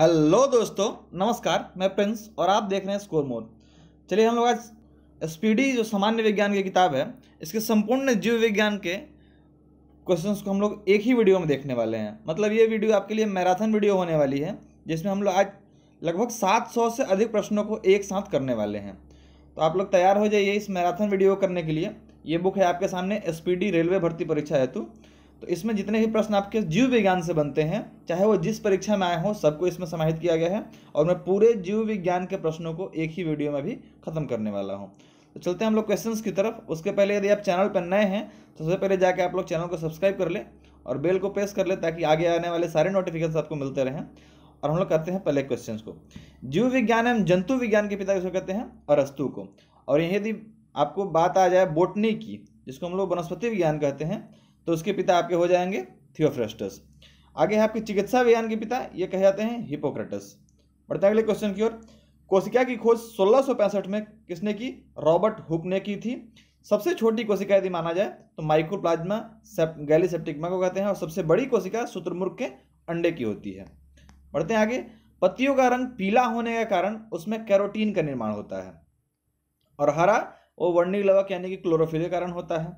hello दोस्तों नमस्कार मैं प्रिंस और आप देख रहे हैं स्कोर मोड चलिए हम लोग आज स्पीडी जो सामान्य विज्ञान की किताब है इसके संपूर्ण जीव विज्ञान के क्वेश्चंस को हम लोग एक ही वीडियो में देखने वाले हैं मतलब ये वीडियो आपके लिए मैराथन वीडियो होने वाली है जिसमें हम लोग आज लगभग सात से अधिक प्रश्नों को एक साथ करने वाले हैं तो आप लोग तैयार हो जाइए इस मैराथन वीडियो करने के लिए ये बुक है आपके सामने एस रेलवे भर्ती परीक्षा हेतु तो इसमें जितने भी प्रश्न आपके जीव विज्ञान से बनते हैं चाहे वो जिस परीक्षा में आए हों सबको इसमें समाहित किया गया है और मैं पूरे जीव विज्ञान के प्रश्नों को एक ही वीडियो में भी खत्म करने वाला हूँ तो चलते हैं हम लोग क्वेश्चंस की तरफ उसके पहले यदि आप चैनल पर नए हैं तो सबसे पहले जाके आप लोग चैनल को सब्सक्राइब कर लें और बेल को प्रेस कर लें ताकि आगे आने वाले सारे नोटिफिकेशन आपको मिलते रहें और हम लोग करते हैं पहले क्वेश्चन को जीव विज्ञान एवं जंतु विज्ञान के पिता किसको कहते हैं अरस्तु को और यदि आपको बात आ जाए बोटनी की जिसको हम लोग वनस्पति विज्ञान कहते हैं तो उसके पिता आपके हो जाएंगे थियोफ्रेस्टस आगे है आपके चिकित्सा विज्ञान के पिता ये कहे जाते हैं हिपोक्रेटस बढ़ते हैं अगले क्वेश्चन की ओर कोशिका की खोज सोलह में किसने की रॉबर्ट हुक ने की थी सबसे छोटी कोशिका यदि माना जाए तो माइक्रोप्लाज्मा सेप, गैलीसेप्टिकमा को कहते हैं और सबसे बड़ी कोशिका सूत्रमुर्ग के अंडे की होती है बढ़ते हैं आगे पत्तियों का रंग पीला होने के कारण उसमें कैरोटीन का निर्माण होता है और हरा वो वर्णिक लवक यानी कि क्लोरोफिल के कारण होता है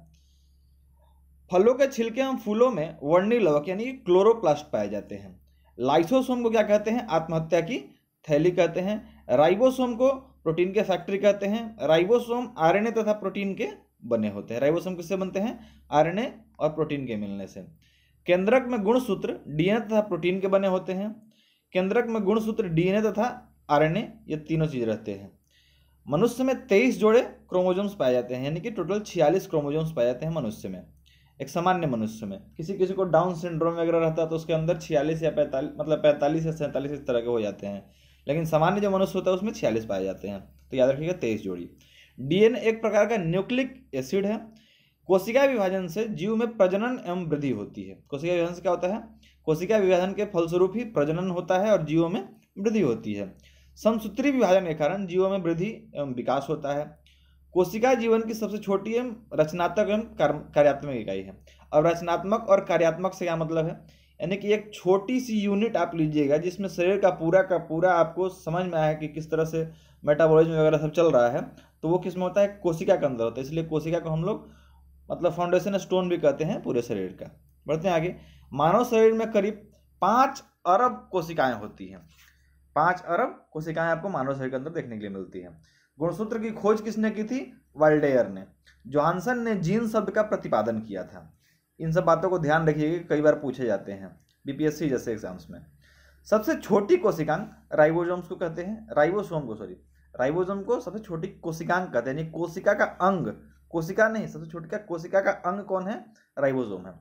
फलों के छिलके एवं फूलों में वर्णी लवक यानी क्लोरोप्लास्ट पाए जाते हैं लाइसोसोम को क्या कहते हैं आत्महत्या की थैली कहते हैं राइबोसोम को प्रोटीन के फैक्ट्री कहते हैं राइबोसोम आरएनए तथा प्रोटीन के बने होते हैं राइबोसोम किससे बनते हैं आरएनए और प्रोटीन के मिलने से केंद्रक में गुणसूत्र डीएनए तथा प्रोटीन के बने होते हैं केंद्रक में गुणसूत्र डीएनए तथा आरएनए ये तीनों चीज रहते हैं मनुष्य में तेईस जोड़े क्रोमोजोम्स पाए जाते हैं यानी कि टोटल छियालीस क्रोमोजोम्स पाए जाते हैं मनुष्य में एक सामान्य मनुष्य में किसी किसी को डाउन सिंड्रोम वगैरह रहता है तो उसके अंदर छियालीस या पैंतालीस मतलब पैंतालीस या सैंतालीस इस तरह के हो जाते हैं लेकिन सामान्य जो मनुष्य होता है उसमें छियालीस पाए जाते हैं तो याद रखिएगा तेईस जोड़ी डीएनए एक प्रकार का न्यूक्लिक एसिड है कोशिका विभाजन से जीव में प्रजनन एवं वृद्धि होती है कोशिका विभाजन से क्या होता है कोशिका विभाजन के फलस्वरूप ही प्रजनन होता है और जीवों में वृद्धि होती है समसूत्री विभाजन के कारण जीवों में वृद्धि एवं विकास होता है कोशिका जीवन की सबसे छोटी एवं रचनात्मक एवं कार्यात्मक इकाई है अब रचनात्मक और कार्यात्मक से क्या मतलब है यानी कि एक छोटी सी यूनिट आप लीजिएगा जिसमें शरीर का पूरा का पूरा आपको समझ में आया कि किस तरह से मेटाबॉलिज्म वगैरह सब चल रहा है तो वो किस में होता है कोशिका के अंदर होता है इसलिए कोशिका को हम लोग मतलब फाउंडेशन स्टोन भी कहते हैं पूरे शरीर का बढ़ते हैं आगे मानव शरीर में करीब पाँच अरब कोशिकाएँ होती हैं पाँच अरब कोशिकाएँ आपको मानव शरीर के अंदर देखने के लिए मिलती हैं गुणसूत्र की खोज किसने की थी वाल्डेयर ने जोहानसन ने जीन शब्द का प्रतिपादन किया था इन सब बातों को ध्यान रखिएगा कई बार पूछे जाते हैं बीपीएससी जैसे एग्जाम्स में सबसे छोटी कोशिकांग राइबोसोम्स को कहते हैं राइबोसोम को सॉरी राइबोसोम को सबसे छोटी कोशिकांग कहते हैं यानी कोशिका का अंग कोशिका नहीं सबसे छोटी का कोशिका का अंग कौन है राइबोसोम है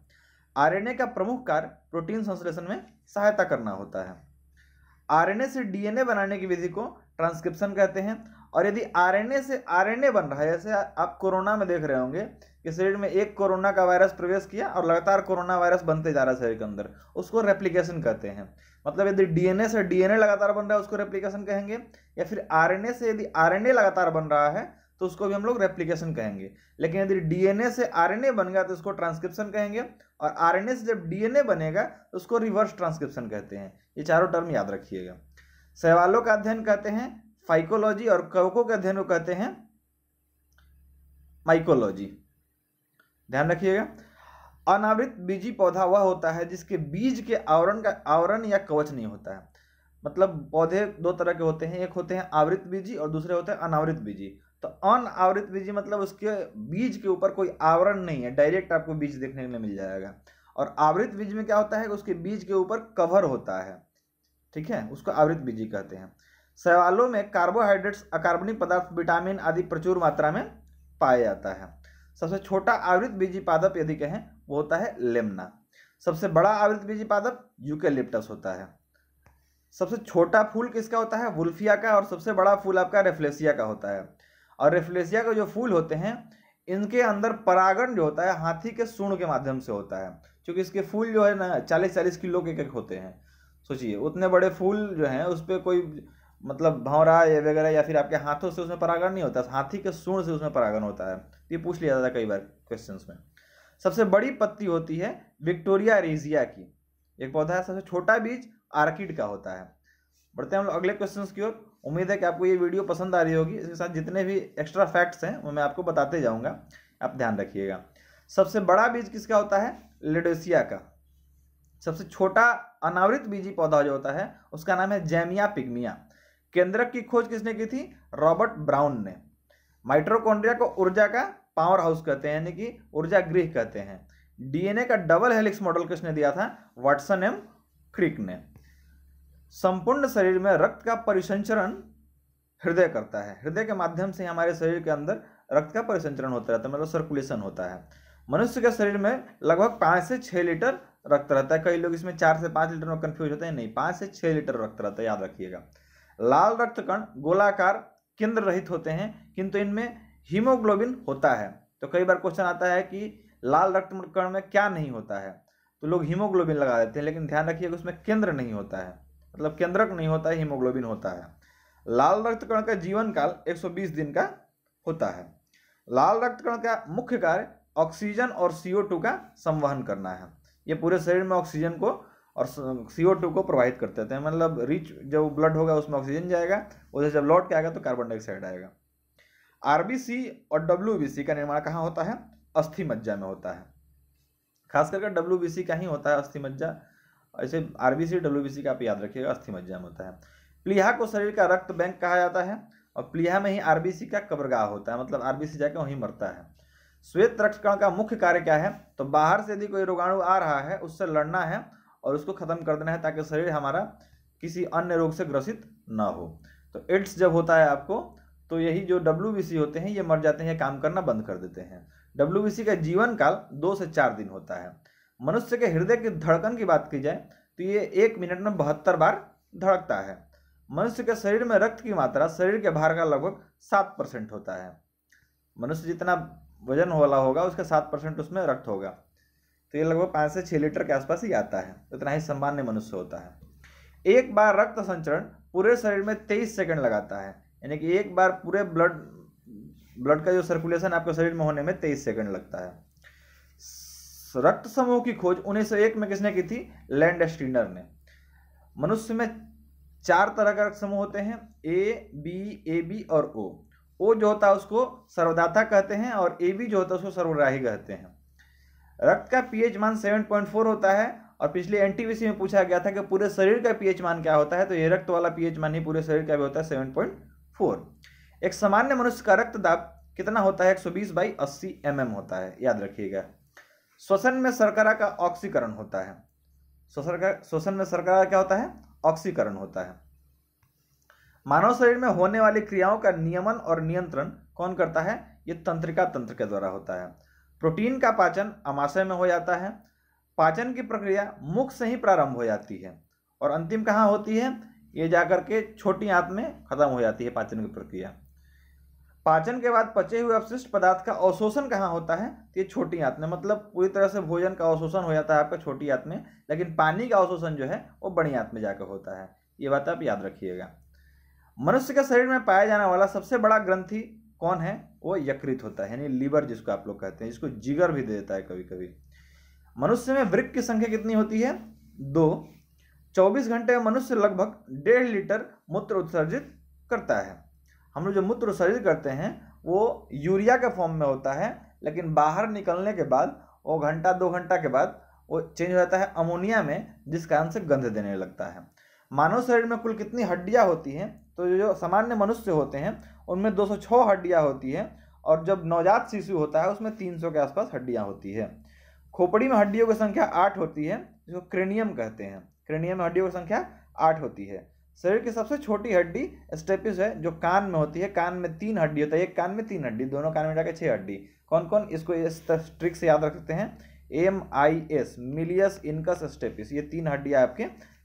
आरएनए का प्रमुख कार्य प्रोटीन संश्लेषण में सहायता करना होता है आरएनए से डीएनए बनाने की विधि को ट्रांसक्रिप्शन कहते हैं और यदि आरएनए से आरएनए बन रहा है जैसे आप कोरोना में देख रहे होंगे कि शरीर में एक कोरोना का वायरस प्रवेश किया और लगातार कोरोना वायरस बनते जा रहा है शरीर के अंदर उसको रेप्लिकेशन कहते हैं मतलब यदि डीएनए से डीएनए लगातार बन रहा है उसको रेप्लिकेशन कहेंगे या फिर आरएनए से यदि आरएनए लगातार बन रहा है तो उसको भी हम लोग रेप्लीकेशन कहेंगे लेकिन यदि डीएनए से आरएनए बन गया तो उसको ट्रांसक्रिप्शन कहेंगे और आरएनए से जब डीएनए बनेगा तो उसको रिवर्स ट्रांसक्रिप्शन कहते हैं ये चारों टर्म याद रखिएगा सवालों का अध्ययन कहते हैं फाइकोलॉजी और कवकों के अध्ययन को कहते हैं माइकोलॉजी ध्यान रखिएगा अनावृत बीजी पौधा वह होता है जिसके बीज के आवरण का आवरण या कवच नहीं होता है मतलब पौधे दो तरह के होते हैं एक होते हैं आवृत बीजी और दूसरे होते हैं अनावृत बीजी तो अनावृत बीजी मतलब उसके बीज के ऊपर कोई आवरण नहीं है डायरेक्ट आपको बीज देखने के लिए मिल जाएगा और आवृत बीज में क्या होता है उसके बीज के ऊपर कवर होता है ठीक है उसको आवृत बीजी कहते हैं शैवालों में कार्बोहाइड्रेट्स अकार्बनिक पदार्थ विटामिन आदि प्रचुर मात्रा में पाया जाता है सबसे छोटा आवृत बीजी पादप यदि कहें वो होता है लेमना सबसे बड़ा आवृत बीजी पादप यूकेलिप्टस होता है सबसे छोटा फूल किसका होता है वुल्फिया का और सबसे बड़ा फूल आपका रेफ्लेसिया का होता है और रेफ्लेसिया का जो फूल होते हैं इनके अंदर परागण जो होता है हाथी के सूर्ण के माध्यम से होता है क्योंकि इसके फूल जो है ना चालीस चालीस किलो के एक होते हैं सोचिए उतने बड़े फूल जो हैं उस पर कोई मतलब भौरा या वगैरह या फिर आपके हाथों से उसमें परागण नहीं होता हाथी के सूर्ण से उसमें परागण होता है ये पूछ लिया जाता है कई बार क्वेश्चन में सबसे बड़ी पत्ती होती है विक्टोरिया रेजिया की एक पौधा है सबसे छोटा बीज आर्किड का होता है बढ़ते हैं हम लोग अगले क्वेश्चन की ओर उम्मीद है कि आपको ये वीडियो पसंद आ रही होगी इसके साथ जितने भी एक्स्ट्रा फैक्ट्स हैं वो मैं आपको बताते जाऊँगा आप ध्यान रखिएगा सबसे बड़ा बीज किसका होता है लेडोसिया का सबसे छोटा अनावृत बीजी पौधा जो होता है उसका नाम है जैमिया पिग्मिया केंद्रक की खोज किसने की थी रॉबर्ट ब्राउन ने माइट्रोकोड्रिया को ऊर्जा का पावर हाउस कहते हैं यानी कि ऊर्जा गृह कहते हैं डीएनए का डबल हेलिक्स मॉडल किसने दिया था वाटसन एम क्रिक ने संपूर्ण शरीर में रक्त का परिसंचरण हृदय करता है हृदय के माध्यम से हमारे शरीर के अंदर रक्त का परिसंचरण होता रहता है मतलब सर्कुलेशन होता है मनुष्य के शरीर में लगभग पाँच से छः लीटर रक्त रहता है कई लोग इसमें चार से पाँच लीटर में कन्फ्यूज होते हैं नहीं पाँच से छः लीटर रक्त रहता है याद रखिएगा लाल रक्त कण गोलाकार केंद्र रहित होते हैं किंतु इनमें हीमोग्लोबिन होता है तो कई बार क्वेश्चन आता है कि लाल रक्त कण में क्या नहीं होता है तो लोग हीमोग्लोबिन लगा देते हैं लेकिन ध्यान रखिए कि उसमें केंद्र नहीं होता है मतलब केंद्रक नहीं होता है हीमोग्लोबिन होता है लाल रक्त कण का जीवन काल 120 दिन का होता है लाल रक्त कण का मुख्य कार्य ऑक्सीजन और सीओ का संवहन करना है ये पूरे शरीर में ऑक्सीजन को और सी ओ टू को प्रोवाइड कर देते हैं तो मतलब रिच जो ब्लड होगा उसमें ऑक्सीजन जाएगा उधर जब लौट के आएगा तो कार्बन डाइऑक्साइड आएगा आरबीसी और डब्ल्यू का निर्माण कहाँ होता है अस्थि मज्जा में होता है खास करके डब्ल्यू का ही होता है अस्थि मज्जा ऐसे आरबीसी डब्ल्यू का आप याद रखिएगा अस्थि मज्जा में होता है प्लीहा को शरीर का रक्त बैंक कहा जाता है और प्लीहा में ही आरबीसी का कब्रगाह होता है मतलब आरबीसी जाके वहीं मरता है श्वेत रक्तकण का मुख्य कार्य क्या है तो बाहर से यदि कोई रोगाणु आ रहा है उससे लड़ना है और उसको ख़त्म कर देना है ताकि शरीर हमारा किसी अन्य रोग से ग्रसित ना हो तो एड्स जब होता है आपको तो यही जो डब्ल्यू होते हैं ये मर जाते हैं काम करना बंद कर देते हैं डब्ल्यू का जीवन काल दो से चार दिन होता है मनुष्य के हृदय की धड़कन की बात की जाए तो ये एक मिनट में बहत्तर बार धड़कता है मनुष्य के शरीर में रक्त की मात्रा शरीर के भार का लगभग सात परसेंट होता है मनुष्य जितना वजन वाला होगा उसका सात परसेंट उसमें रक्त होगा तो ये लगभग पाँच से छः लीटर के आसपास ही आता है इतना ही सामान्य मनुष्य होता है एक बार रक्त संचरण पूरे शरीर में तेईस सेकेंड लगाता है यानी कि एक बार पूरे ब्लड ब्लड का जो सर्कुलेशन आपके शरीर में होने में तेईस सेकेंड लगता है रक्त समूह की खोज 1901 में किसने की थी लैंड स्टीनर ने मनुष्य में चार तरह का रक्त समूह होते हैं ए बी ए बी और ओ ओ जो होता है उसको सर्वदाता कहते हैं और ए बी जो होता है उसको सर्वराही कहते हैं रक्त का पीएच मान 7.4 होता है और पिछले एनटीवीसी में पूछा गया था कि पूरे शरीर का पीएच मान क्या होता है तो ये रक्त वाला पीएच मान ही पूरे शरीर का भी होता है सेवन एक सामान्य मनुष्य का रक्त दाब कितना होता है एक सौ बीस बाई अस्सी एम एम होता है याद रखिएगा श्वसन में शर्करा का ऑक्सीकरण होता है श्वसन में शर्करा क्या होता है ऑक्सीकरण होता है मानव शरीर में होने वाली क्रियाओं का नियमन और नियंत्रण कौन करता है ये तंत्रिका तंत्र के द्वारा होता है प्रोटीन का पाचन अमाशय में हो जाता है पाचन की प्रक्रिया मुख से ही प्रारंभ हो जाती है और अंतिम कहाँ होती है ये जाकर के छोटी आंत में खत्म हो जाती है पाचन की प्रक्रिया पाचन के बाद पचे हुए अवशिष्ट पदार्थ का अवशोषण कहाँ होता है तो ये छोटी आंत में मतलब पूरी तरह से भोजन का अवशोषण हो जाता है आपका छोटी आंत में लेकिन पानी का अवशोषण जो है वो बड़ी आंत में जाकर होता है ये बात आप याद रखिएगा मनुष्य के शरीर में पाया जाने वाला सबसे बड़ा ग्रंथि कौन है वो यकृत होता है यानी लीवर जिसको आप लोग कहते हैं जिसको जिगर भी दे देता है कभी कभी मनुष्य में वृक्ष की संख्या कितनी होती है दो चौबीस घंटे में मनुष्य लगभग डेढ़ लीटर मूत्र उत्सर्जित करता है हम लोग जो मूत्र उत्सर्जित करते हैं वो यूरिया के फॉर्म में होता है लेकिन बाहर निकलने के बाद वो घंटा दो घंटा के बाद वो चेंज हो जाता है अमोनिया में जिस कारण से गंध देने लगता है मानव शरीर में कुल कितनी हड्डियाँ होती हैं तो जो सामान्य मनुष्य होते हैं उनमें 206 हड्डियाँ होती हैं और जब नवजात शिशु होता है उसमें 300 के आसपास हड्डियाँ होती है खोपड़ी में हड्डियों की संख्या आठ होती है जिसको क्रेनियम कहते हैं क्रेनियम में हड्डियों की संख्या आठ होती है शरीर की सबसे छोटी हड्डी स्टेपिस है जो कान में होती है कान में तीन हड्डी होता है एक कान में तीन हड्डी दोनों कान में जाकर छः हड्डी कौन कौन इसको इस ट्रिक से याद रख सकते हैं M I S malleus incus stapes ये तीन हड्डियाँ आपके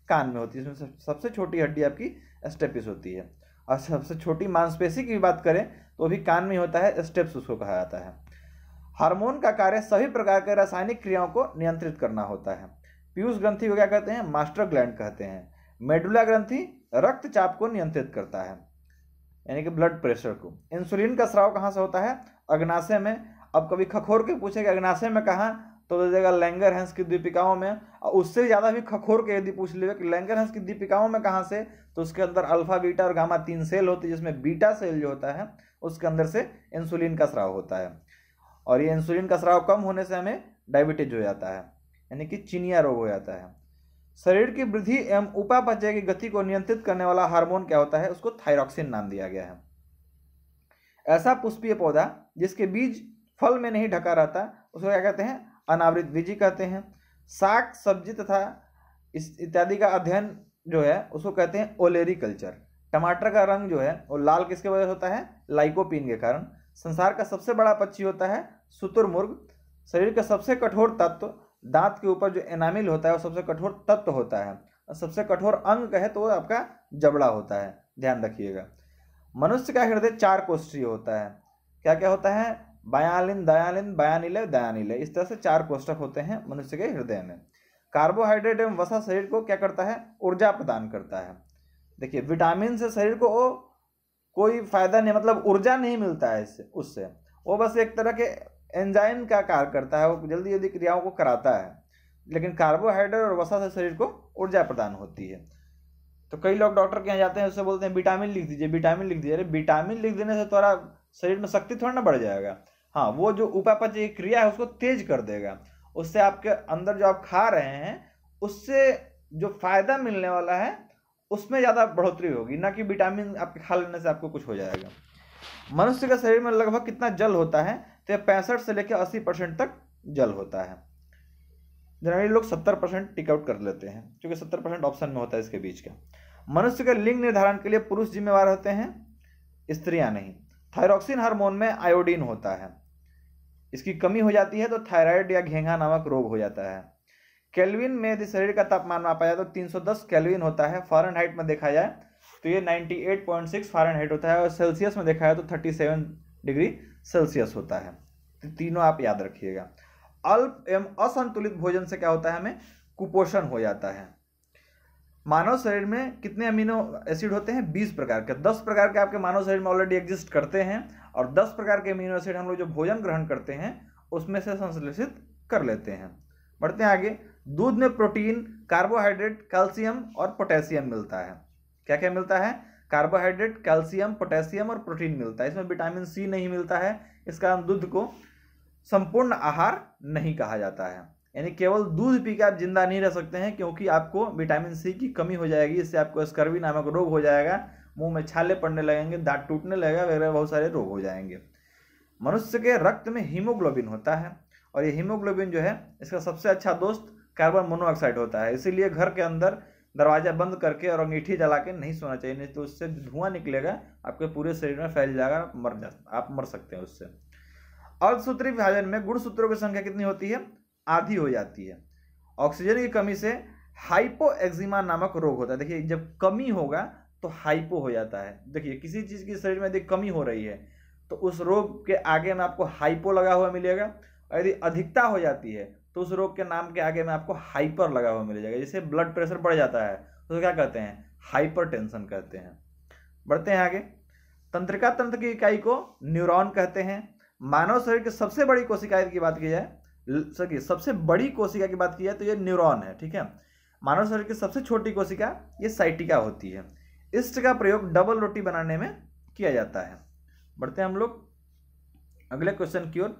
कान में होती है इसमें सबसे छोटी हड्डी आपकी स्टेपिस होती है और सबसे छोटी मांसपेशी की बात करें तो भी कान में होता है स्टेप्स उसको कहा जाता है हार्मोन का कार्य सभी प्रकार के रासायनिक क्रियाओं को नियंत्रित करना होता है पीयूष ग्रंथि को क्या कहते हैं मास्टर ग्लैंड कहते हैं मेडुला ग्रंथि रक्तचाप को नियंत्रित करता है यानी कि ब्लड प्रेशर को इंसुलिन का स्राव कहाँ से होता है अग्नाशय में अब कभी खखोर के पूछे कि अग्नाशय में कहाँ तो हो जाएगा लैंगर हंस की दीपिकाओं में और उससे ज़्यादा भी खखोर के यदि पूछ लीजिए कि लैंगर हंस की दीपिकाओं में कहाँ से तो उसके अंदर अल्फा बीटा और गामा तीन सेल होती है जिसमें बीटा सेल जो होता है उसके अंदर से इंसुलिन का स्राव होता है और ये इंसुलिन का स्राव कम होने से हमें डायबिटीज हो जाता है यानी कि चिनिया रोग हो जाता है शरीर की वृद्धि एवं उपापचय की गति को नियंत्रित करने वाला हार्मोन क्या होता है उसको थायरॉक्सिन नाम दिया गया है ऐसा पुष्पीय पौधा जिसके बीज फल में नहीं ढका रहता उसको क्या कहते हैं अनावृत बीजी कहते हैं साग सब्जी तथा इस इत्यादि का अध्ययन जो है उसको कहते हैं ओलेरी कल्चर टमाटर का रंग जो है वो लाल किसके वजह से होता है लाइकोपिन के कारण संसार का सबसे बड़ा पक्षी होता है सुतुरमुर्ग शरीर का सबसे कठोर तत्व दांत के ऊपर जो एनामिल होता है वो सबसे कठोर तत्व होता है और सबसे कठोर अंग कहे तो वो आपका जबड़ा होता है ध्यान रखिएगा मनुष्य का हृदय चार कोष्ठीय होता है क्या क्या होता है बयालिन दयालिन बयानिल दयानिल इस तरह से चार कोष्टक होते हैं मनुष्य के हृदय में कार्बोहाइड्रेट एवं वसा शरीर को क्या करता है ऊर्जा प्रदान करता है देखिए विटामिन से शरीर को ओ, कोई फायदा नहीं मतलब ऊर्जा नहीं मिलता है इससे उससे वो बस एक तरह के एंजाइम का कार्य करता है वो जल्दी जल्दी क्रियाओं को कराता है लेकिन कार्बोहाइड्रेट और वसा से शरीर को ऊर्जा प्रदान होती है तो कई लोग डॉक्टर के यहाँ जाते हैं उससे बोलते हैं विटामिन लिख दीजिए विटामिन लिख दीजिए अरे विटामिन लिख देने से तुम्हारा तो शरीर में शक्ति थोड़ा ना बढ़ जाएगा हाँ वो जो उपापचय क्रिया है उसको तेज कर देगा उससे आपके अंदर जो आप खा रहे हैं उससे जो फायदा मिलने वाला है उसमें ज़्यादा बढ़ोतरी होगी ना कि विटामिन आपके खा लेने से आपको कुछ हो जाएगा मनुष्य के शरीर में लगभग कितना जल होता है तो पैंसठ से लेकर अस्सी परसेंट तक जल होता है जनरली लोग सत्तर परसेंट टिकआउट कर लेते हैं क्योंकि सत्तर परसेंट ऑप्शन में होता है इसके बीच का मनुष्य के लिंग निर्धारण के लिए पुरुष जिम्मेवार होते हैं स्त्रियां नहीं थायरोक्सिन हार्मोन में आयोडीन होता है इसकी कमी हो जाती है तो थायराइड या घेंगा नामक रोग हो जाता है केल्विन में यदि शरीर का तापमान मापा जाए तो 310 केल्विन होता है हाइट में देखा जाए तो ये 98.6 हाइट होता है और सेल्सियस में देखा जाए तो 37 डिग्री सेल्सियस होता है तो तीनों आप याद रखिएगा अल्प एवं असंतुलित भोजन से क्या होता है हमें कुपोषण हो जाता है मानव शरीर में कितने अमीनो एसिड होते हैं बीस प्रकार के दस प्रकार के आपके मानव शरीर में ऑलरेडी एग्जिस्ट करते हैं और दस प्रकार के अमीनो एसिड हम लोग जो भोजन ग्रहण करते हैं उसमें से संश्लेषित कर लेते हैं बढ़ते हैं आगे दूध में प्रोटीन कार्बोहाइड्रेट कैल्शियम और पोटेशियम मिलता है क्या क्या मिलता है कार्बोहाइड्रेट कैल्शियम पोटेशियम और प्रोटीन मिलता है इसमें विटामिन सी नहीं मिलता है इस कारण दूध को संपूर्ण आहार नहीं कहा जाता है यानी केवल दूध पी के आप जिंदा नहीं रह सकते हैं क्योंकि आपको विटामिन सी की कमी हो जाएगी इससे आपको स्कर्वी नामक रोग हो जाएगा मुंह में छाले पड़ने लगेंगे दांत टूटने लगेगा वगैरह बहुत सारे रोग हो जाएंगे मनुष्य के रक्त में हीमोग्लोबिन होता है और ये हीमोग्लोबिन जो है इसका सबसे अच्छा दोस्त कार्बन मोनोऑक्साइड होता है इसीलिए घर के अंदर दरवाज़ा बंद करके और अंगीठी जला के नहीं सोना चाहिए नहीं तो उससे धुआं निकलेगा आपके पूरे शरीर में फैल जाएगा मर जा आप मर सकते हैं उससे अर्धसूत्री विभाजन में गुणसूत्रों की संख्या कितनी होती है आधी हो जाती है ऑक्सीजन की कमी से हाइपो एक्जिमा नामक रोग होता है देखिए जब कमी होगा तो हाइपो हो जाता है देखिए किसी चीज़ की शरीर में यदि कमी हो रही है तो उस रोग के आगे में आपको हाइपो लगा हुआ मिलेगा और यदि अधिकता हो जाती है तो उस रोग के नाम के आगे में आपको हाइपर लगा हुआ मिल जाएगा जैसे ब्लड प्रेशर बढ़ जाता है तो क्या कहते हैं हाइपर टेंशन कहते हैं बढ़ते हैं आगे तंत्रिका तंत्र की इकाई को न्यूरॉन कहते हैं मानव शरीर की सबसे बड़ी कोशिकाएं की बात की जाए सकी सबसे बड़ी कोशिका की बात की जाए तो ये न्यूरॉन है ठीक है मानव शरीर की सबसे छोटी कोशिका ये साइटिका होती है इष्ट का प्रयोग डबल रोटी बनाने में किया जाता है बढ़ते हैं हम लोग अगले क्वेश्चन की ओर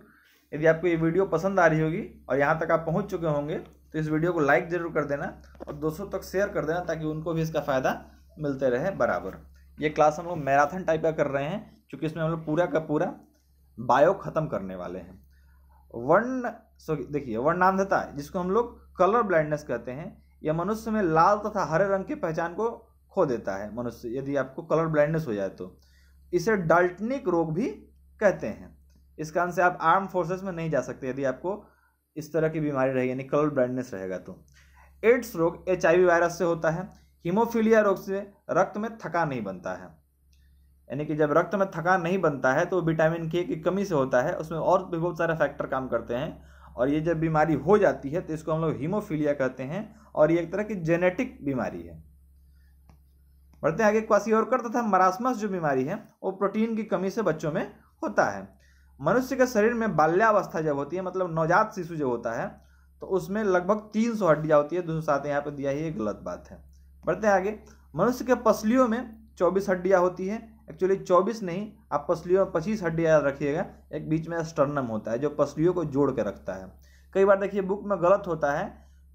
यदि आपको ये वीडियो पसंद आ रही होगी और यहाँ तक आप पहुँच चुके होंगे तो इस वीडियो को लाइक जरूर कर देना और दोस्तों तक शेयर कर देना ताकि उनको भी इसका फ़ायदा मिलते रहे बराबर ये क्लास हम लोग मैराथन टाइप का कर रहे हैं क्योंकि इसमें हम लोग पूरा का पूरा बायो ख़त्म करने वाले हैं वन सो देखिए वर्णांधता जिसको हम लोग कलर ब्लाइंडनेस कहते हैं यह मनुष्य में लाल तथा हरे रंग की पहचान को खो देता है मनुष्य यदि आपको कलर ब्लाइंडनेस हो जाए तो इसे डाल्टनिक रोग भी कहते हैं इस कारण से आप आर्म फोर्सेस में नहीं जा सकते यदि आपको इस तरह की बीमारी रहेगी यानी कलर ब्लाइंडनेस रहेगा तो एड्स रोग एच वायरस से होता है हीमोफीलिया रोग से रक्त में थकान नहीं बनता है यानी कि जब रक्त में थका नहीं बनता है तो विटामिन के की कमी से होता है उसमें और भी बहुत सारे फैक्टर काम करते हैं और ये जब बीमारी हो जाती है तो इसको हम लोग हीमोफीलिया कहते हैं और ये एक तरह की जेनेटिक बीमारी है बढ़ते हैं आगे कर तथा मरासमस जो बीमारी है वो प्रोटीन की कमी से बच्चों में होता है मनुष्य के शरीर में बाल्यावस्था जब होती है मतलब नवजात शिशु जब होता है तो उसमें लगभग तीन सौ हड्डियाँ होती है दोनों साथ यहाँ पर दिया ही ये गलत बात है बढ़ते हैं आगे मनुष्य के पसलियों में चौबीस हड्डियाँ होती है एक्चुअली चौबीस नहीं आप पसलियों में पच्चीस हड्डियाँ याद रखिएगा एक बीच में स्टर्नम होता है जो पसलियों को जोड़ के रखता है कई बार देखिए बुक में गलत होता है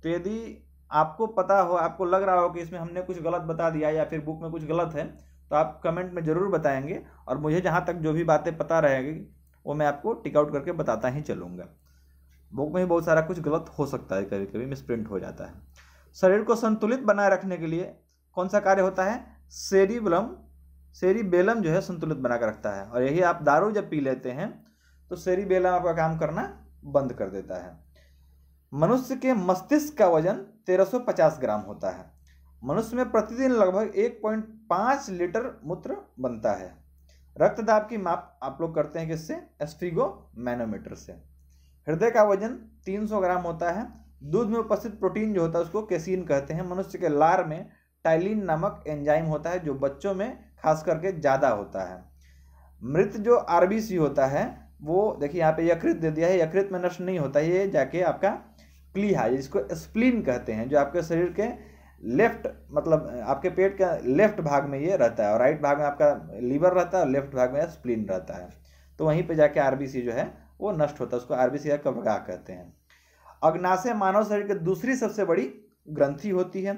तो यदि आपको पता हो आपको लग रहा हो कि इसमें हमने कुछ गलत बता दिया या फिर बुक में कुछ गलत है तो आप कमेंट में ज़रूर बताएंगे और मुझे जहाँ तक जो भी बातें पता रहेगी वो मैं आपको टिक आउट करके बताता ही चलूँगा बुक में ही बहुत सारा कुछ गलत हो सकता है कभी कभी मिसप्रिंट हो जाता है शरीर को संतुलित बनाए रखने के लिए कौन सा कार्य होता है सेरिबलम सेरीबेलम जो है संतुलित बनाकर रखता है और यही आप दारू जब पी लेते हैं तो सेरीबेलम आपका काम करना बंद कर देता है मनुष्य के मस्तिष्क का वजन 1350 ग्राम होता है मनुष्य में प्रतिदिन लगभग 1.5 लीटर मूत्र बनता है रक्त दाब की माप आप लोग करते हैं किससे एस्फिगो मैनोमीटर से हृदय का वजन 300 ग्राम होता है दूध में उपस्थित प्रोटीन जो होता है उसको कैसीन कहते हैं मनुष्य के लार में टाइलिन नामक एंजाइम होता है जो बच्चों में खास करके ज़्यादा होता है मृत जो आर होता है वो देखिए यहाँ पे यकृत दे दिया है यकृत में नष्ट नहीं होता ये जाके आपका क्लीहा जिसको स्प्लीन कहते हैं जो आपके शरीर के लेफ्ट मतलब आपके पेट के लेफ्ट भाग में ये रहता है और राइट भाग में आपका लीवर रहता है और लेफ्ट भाग में स्प्लीन रहता है तो वहीं पे जाके आरबीसी जो है वो नष्ट होता है उसको आरबीसी या कबगा कहते हैं अग्नाशय मानव शरीर की दूसरी सबसे बड़ी ग्रंथि होती है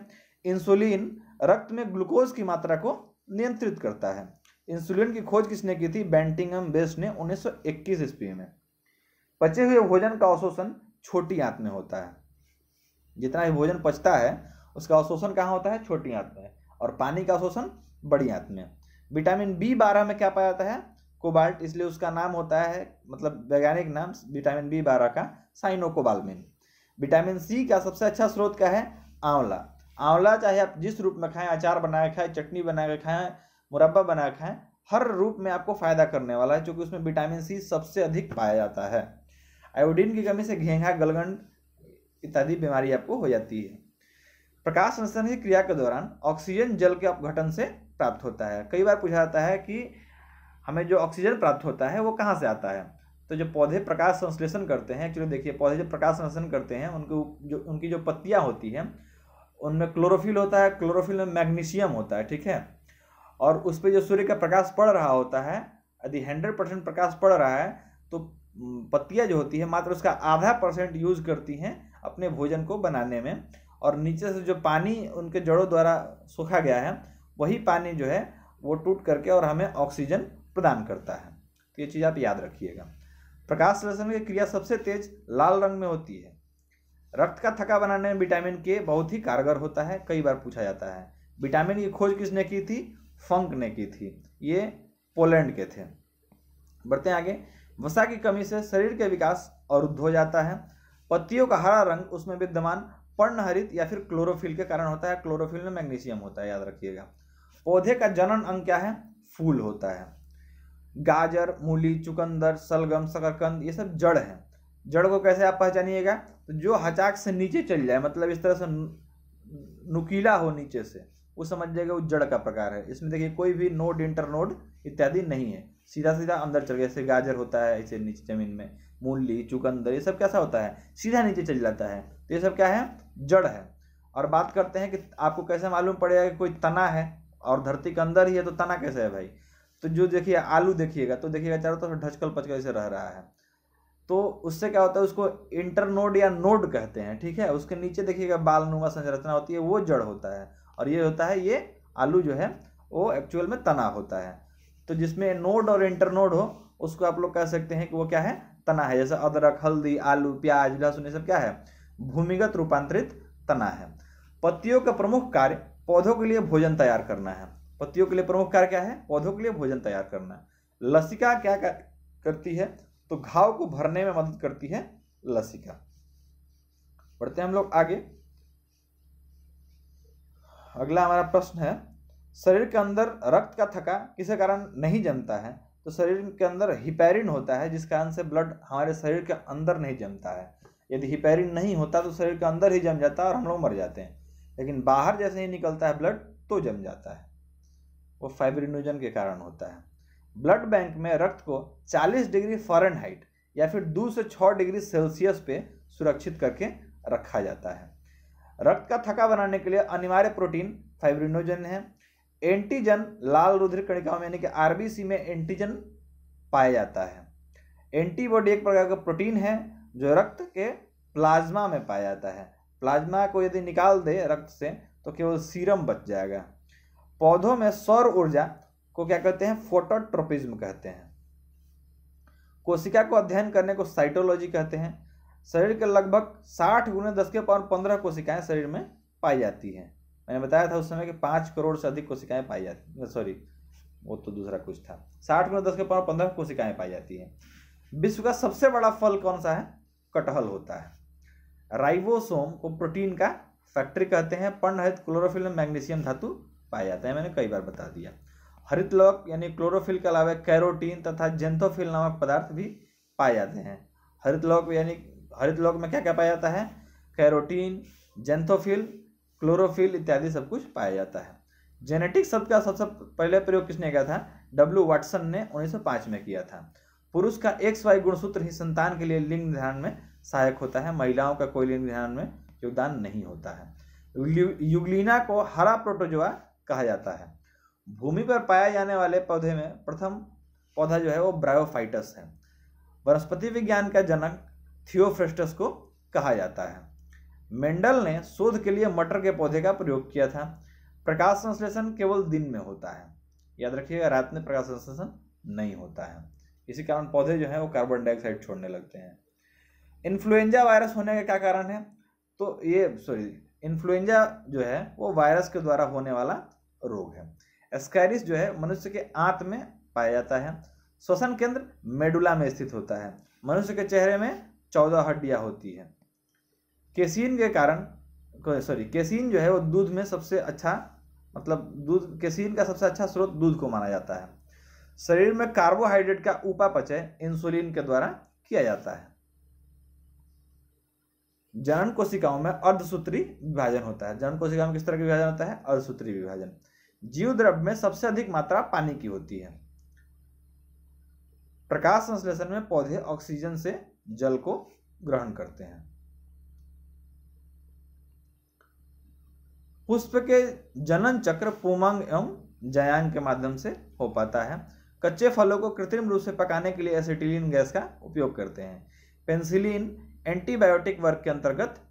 इंसुलिन रक्त में ग्लूकोज की मात्रा को नियंत्रित करता है इंसुलिन की खोज किसने की थी बैंटिंगम बेस्ट ने 1921 ईस्वी में पचे हुए भोजन का अवशोषण छोटी आंत में होता है जितना भी भोजन पचता है उसका अवशोषण कहाँ होता है छोटी आंत में और पानी का अवशोषण बड़ी आंत में विटामिन बी बारह में क्या पाया जाता है कोबाल्ट इसलिए उसका नाम होता है मतलब वैज्ञानिक नाम विटामिन बी बारह का साइनोकोबालमिन विटामिन सी का सबसे अच्छा स्रोत क्या है आंवला आंवला चाहे आप जिस रूप में खाएं अचार बना के खाएं चटनी बना के खाएं मुरब्बा बना के खाएं हर रूप में आपको फ़ायदा करने वाला है क्योंकि उसमें विटामिन सी सबसे अधिक पाया जाता है आयोडीन की कमी से घेंघा गलगन इत्यादि बीमारी आपको हो जाती है प्रकाश संश्लेषण की क्रिया के दौरान ऑक्सीजन जल के अपघटन से प्राप्त होता है कई बार पूछा जाता है कि हमें जो ऑक्सीजन प्राप्त होता है वो कहाँ से आता है तो जो पौधे प्रकाश संश्लेषण करते हैं एक्चुअली देखिए पौधे जो प्रकाश संश्लेषण करते हैं उनके जो उनकी जो पत्तियाँ होती हैं उनमें क्लोरोफिल होता है क्लोरोफिल में मैग्नीशियम होता है ठीक है और उस पर जो सूर्य का प्रकाश पड़ रहा होता है यदि हंड्रेड परसेंट प्रकाश पड़ रहा है तो पत्तियाँ जो होती है मात्र उसका आधा परसेंट यूज करती हैं अपने भोजन को बनाने में और नीचे से जो पानी उनके जड़ों द्वारा सूखा गया है वही पानी जो है वो टूट करके और हमें ऑक्सीजन प्रदान करता है तो ये चीज़ आप याद रखिएगा प्रकाश लसन की क्रिया सबसे तेज लाल रंग में होती है रक्त का थका बनाने में विटामिन के बहुत ही कारगर होता है कई बार पूछा जाता है विटामिन की खोज किसने की थी फंक ने की थी ये पोलैंड के थे बढ़ते हैं आगे वसा की कमी से शरीर के विकास अवरुद्ध हो जाता है पत्तियों का हरा रंग उसमें विद्यमान पर्णहरित या फिर क्लोरोफिल के कारण होता है क्लोरोफिल में मैग्नीशियम होता है याद रखिएगा पौधे का जनन अंग क्या है फूल होता है गाजर मूली चुकंदर सलगम शकरकंद ये सब जड़ है जड़ को कैसे आप पहचानिएगा तो जो हचाक से नीचे चल जाए मतलब इस तरह से नुकीला हो नीचे से वो समझ जाएगा वो जड़ का प्रकार है इसमें देखिए कोई भी नोड इंटर नोड इत्यादि नहीं है सीधा सीधा अंदर चल गया जैसे गाजर होता है ऐसे नीचे जमीन में मूली चुकंदर ये सब कैसा होता है सीधा नीचे चल जाता है तो ये सब क्या है जड़ है और बात करते हैं कि आपको कैसे मालूम पड़ेगा कि कोई तना है और धरती के अंदर ही है तो तना कैसे है भाई तो जो देखिए आलू देखिएगा तो देखिएगा चारों तरफ ढचकल पचकल से रह रहा है तो उससे क्या होता है उसको इंटरनोड या नोड कहते हैं ठीक है उसके नीचे देखिएगा बालनुमा संरचना होती है वो जड़ होता है और ये होता है ये आलू जो है वो एक्चुअल में तना होता है तो जिसमें नोड और इंटरनोड हो उसको आप लोग कह सकते हैं कि वो क्या है तना है जैसे अदरक हल्दी आलू प्याज लहसुन ये सब क्या है भूमिगत रूपांतरित तना है पत्तियों का प्रमुख कार्य पौधों के लिए भोजन तैयार करना है पत्तियों के लिए प्रमुख कार्य क्या है पौधों के लिए भोजन तैयार करना लसिका क्या करती है तो घाव को भरने में मदद करती है लसिका बढ़ते हैं हम लोग आगे अगला हमारा प्रश्न है शरीर के अंदर रक्त का थका किस कारण नहीं जमता है तो शरीर के अंदर हिपेरिन होता है जिस कारण से ब्लड हमारे शरीर के अंदर नहीं जमता है यदि हिपेरिन नहीं होता तो शरीर के अंदर ही जम जाता है और हम लोग मर जाते हैं लेकिन बाहर जैसे ही निकलता है ब्लड तो जम जाता है वो फाइब्रिनोजन के कारण होता है ब्लड बैंक में रक्त को 40 डिग्री फ़ारेनहाइट या फिर दो से छः डिग्री सेल्सियस पे सुरक्षित करके रखा जाता है रक्त का थका बनाने के लिए अनिवार्य प्रोटीन फाइब्रिनोजन है एंटीजन लाल रुधिर कणिकाओं यानी कि आरबीसी में एंटीजन पाया जाता है एंटीबॉडी एक प्रकार का प्रोटीन है जो रक्त के प्लाज्मा में पाया जाता है प्लाज्मा को यदि निकाल दे रक्त से तो केवल सीरम बच जाएगा पौधों में सौर ऊर्जा को क्या कहते हैं फोटोट्रोपिज्म कहते हैं कोशिका को अध्ययन करने को साइटोलॉजी कहते हैं शरीर के लगभग साठ गुने दस के पावर पंद्रह कोशिकाएं शरीर में पाई जाती हैं मैंने बताया था उस समय कि पाँच करोड़ से अधिक कोशिकाएं पाई जाती सॉरी वो तो दूसरा कुछ था साठ गुणे दस के पावर पंद्रह कोशिकाएं पाई जाती हैं विश्व का सबसे बड़ा फल कौन सा है कटहल होता है राइबोसोम को प्रोटीन का फैक्ट्री कहते हैं पंडहित क्लोरोफिल में मैग्नीशियम धातु पाया जाता है मैंने कई बार बता दिया हरित लवक यानी क्लोरोफिल के अलावा कैरोटीन तथा जेंथोफिल नामक पदार्थ भी पाए जाते हैं हरित लवक यानी हरित लवक में क्या क्या पाया जाता है कैरोटीन जेंथोफिल क्लोरोफिल इत्यादि सब कुछ पाया जाता है जेनेटिक शब्द का सबसे पहले प्रयोग किसने किया था डब्ल्यू वाटसन ने 1905 में किया था पुरुष का एक्स वाई गुणसूत्र ही संतान के लिए लिंग निर्धारण में सहायक होता है महिलाओं का कोई लिंग निर्धारण में योगदान नहीं होता है युगलीना को हरा प्रोटोजोआ कहा जाता है भूमि पर पाए जाने वाले पौधे में प्रथम पौधा जो है वो ब्रायोफाइटस है वनस्पति विज्ञान का जनक थियोफ्रेस्टस को कहा जाता है मेंडल ने शोध के लिए मटर के पौधे का प्रयोग किया था प्रकाश संश्लेषण केवल दिन में होता है याद रखिएगा रात में प्रकाश संश्लेषण नहीं होता है इसी कारण पौधे जो हैं वो कार्बन डाइऑक्साइड छोड़ने लगते हैं इन्फ्लुएंजा वायरस होने का क्या कारण है तो ये सॉरी इन्फ्लुएंजा जो है वो वायरस के द्वारा होने वाला रोग है एस्कैरिस जो है मनुष्य के आंत में पाया जाता है श्वसन केंद्र मेडुला में स्थित होता है मनुष्य के चेहरे में चौदह हड्डियां होती है केसीन के कारण सॉरी केसीन जो है वो दूध में सबसे अच्छा मतलब दूध केसीन का सबसे अच्छा स्रोत दूध को माना जाता है शरीर में कार्बोहाइड्रेट का उपापचय इंसुलिन के द्वारा किया जाता है जनन कोशिकाओं में अर्धसूत्री विभाजन होता है जनन कोशिकाओं में किस तरह का विभाजन होता है अर्धसूत्री विभाजन जीव द्रव्य में सबसे अधिक मात्रा पानी की होती है प्रकाश संश्लेषण में पौधे ऑक्सीजन से जल को ग्रहण करते हैं पुष्प के जनन चक्र पुमंग एवं जयांग के माध्यम से हो पाता है कच्चे फलों को कृत्रिम रूप से पकाने के लिए एसिटिलीन गैस का उपयोग करते हैं पेंसिलिन एंटीबायोटिक वर्ग के अंतर्गत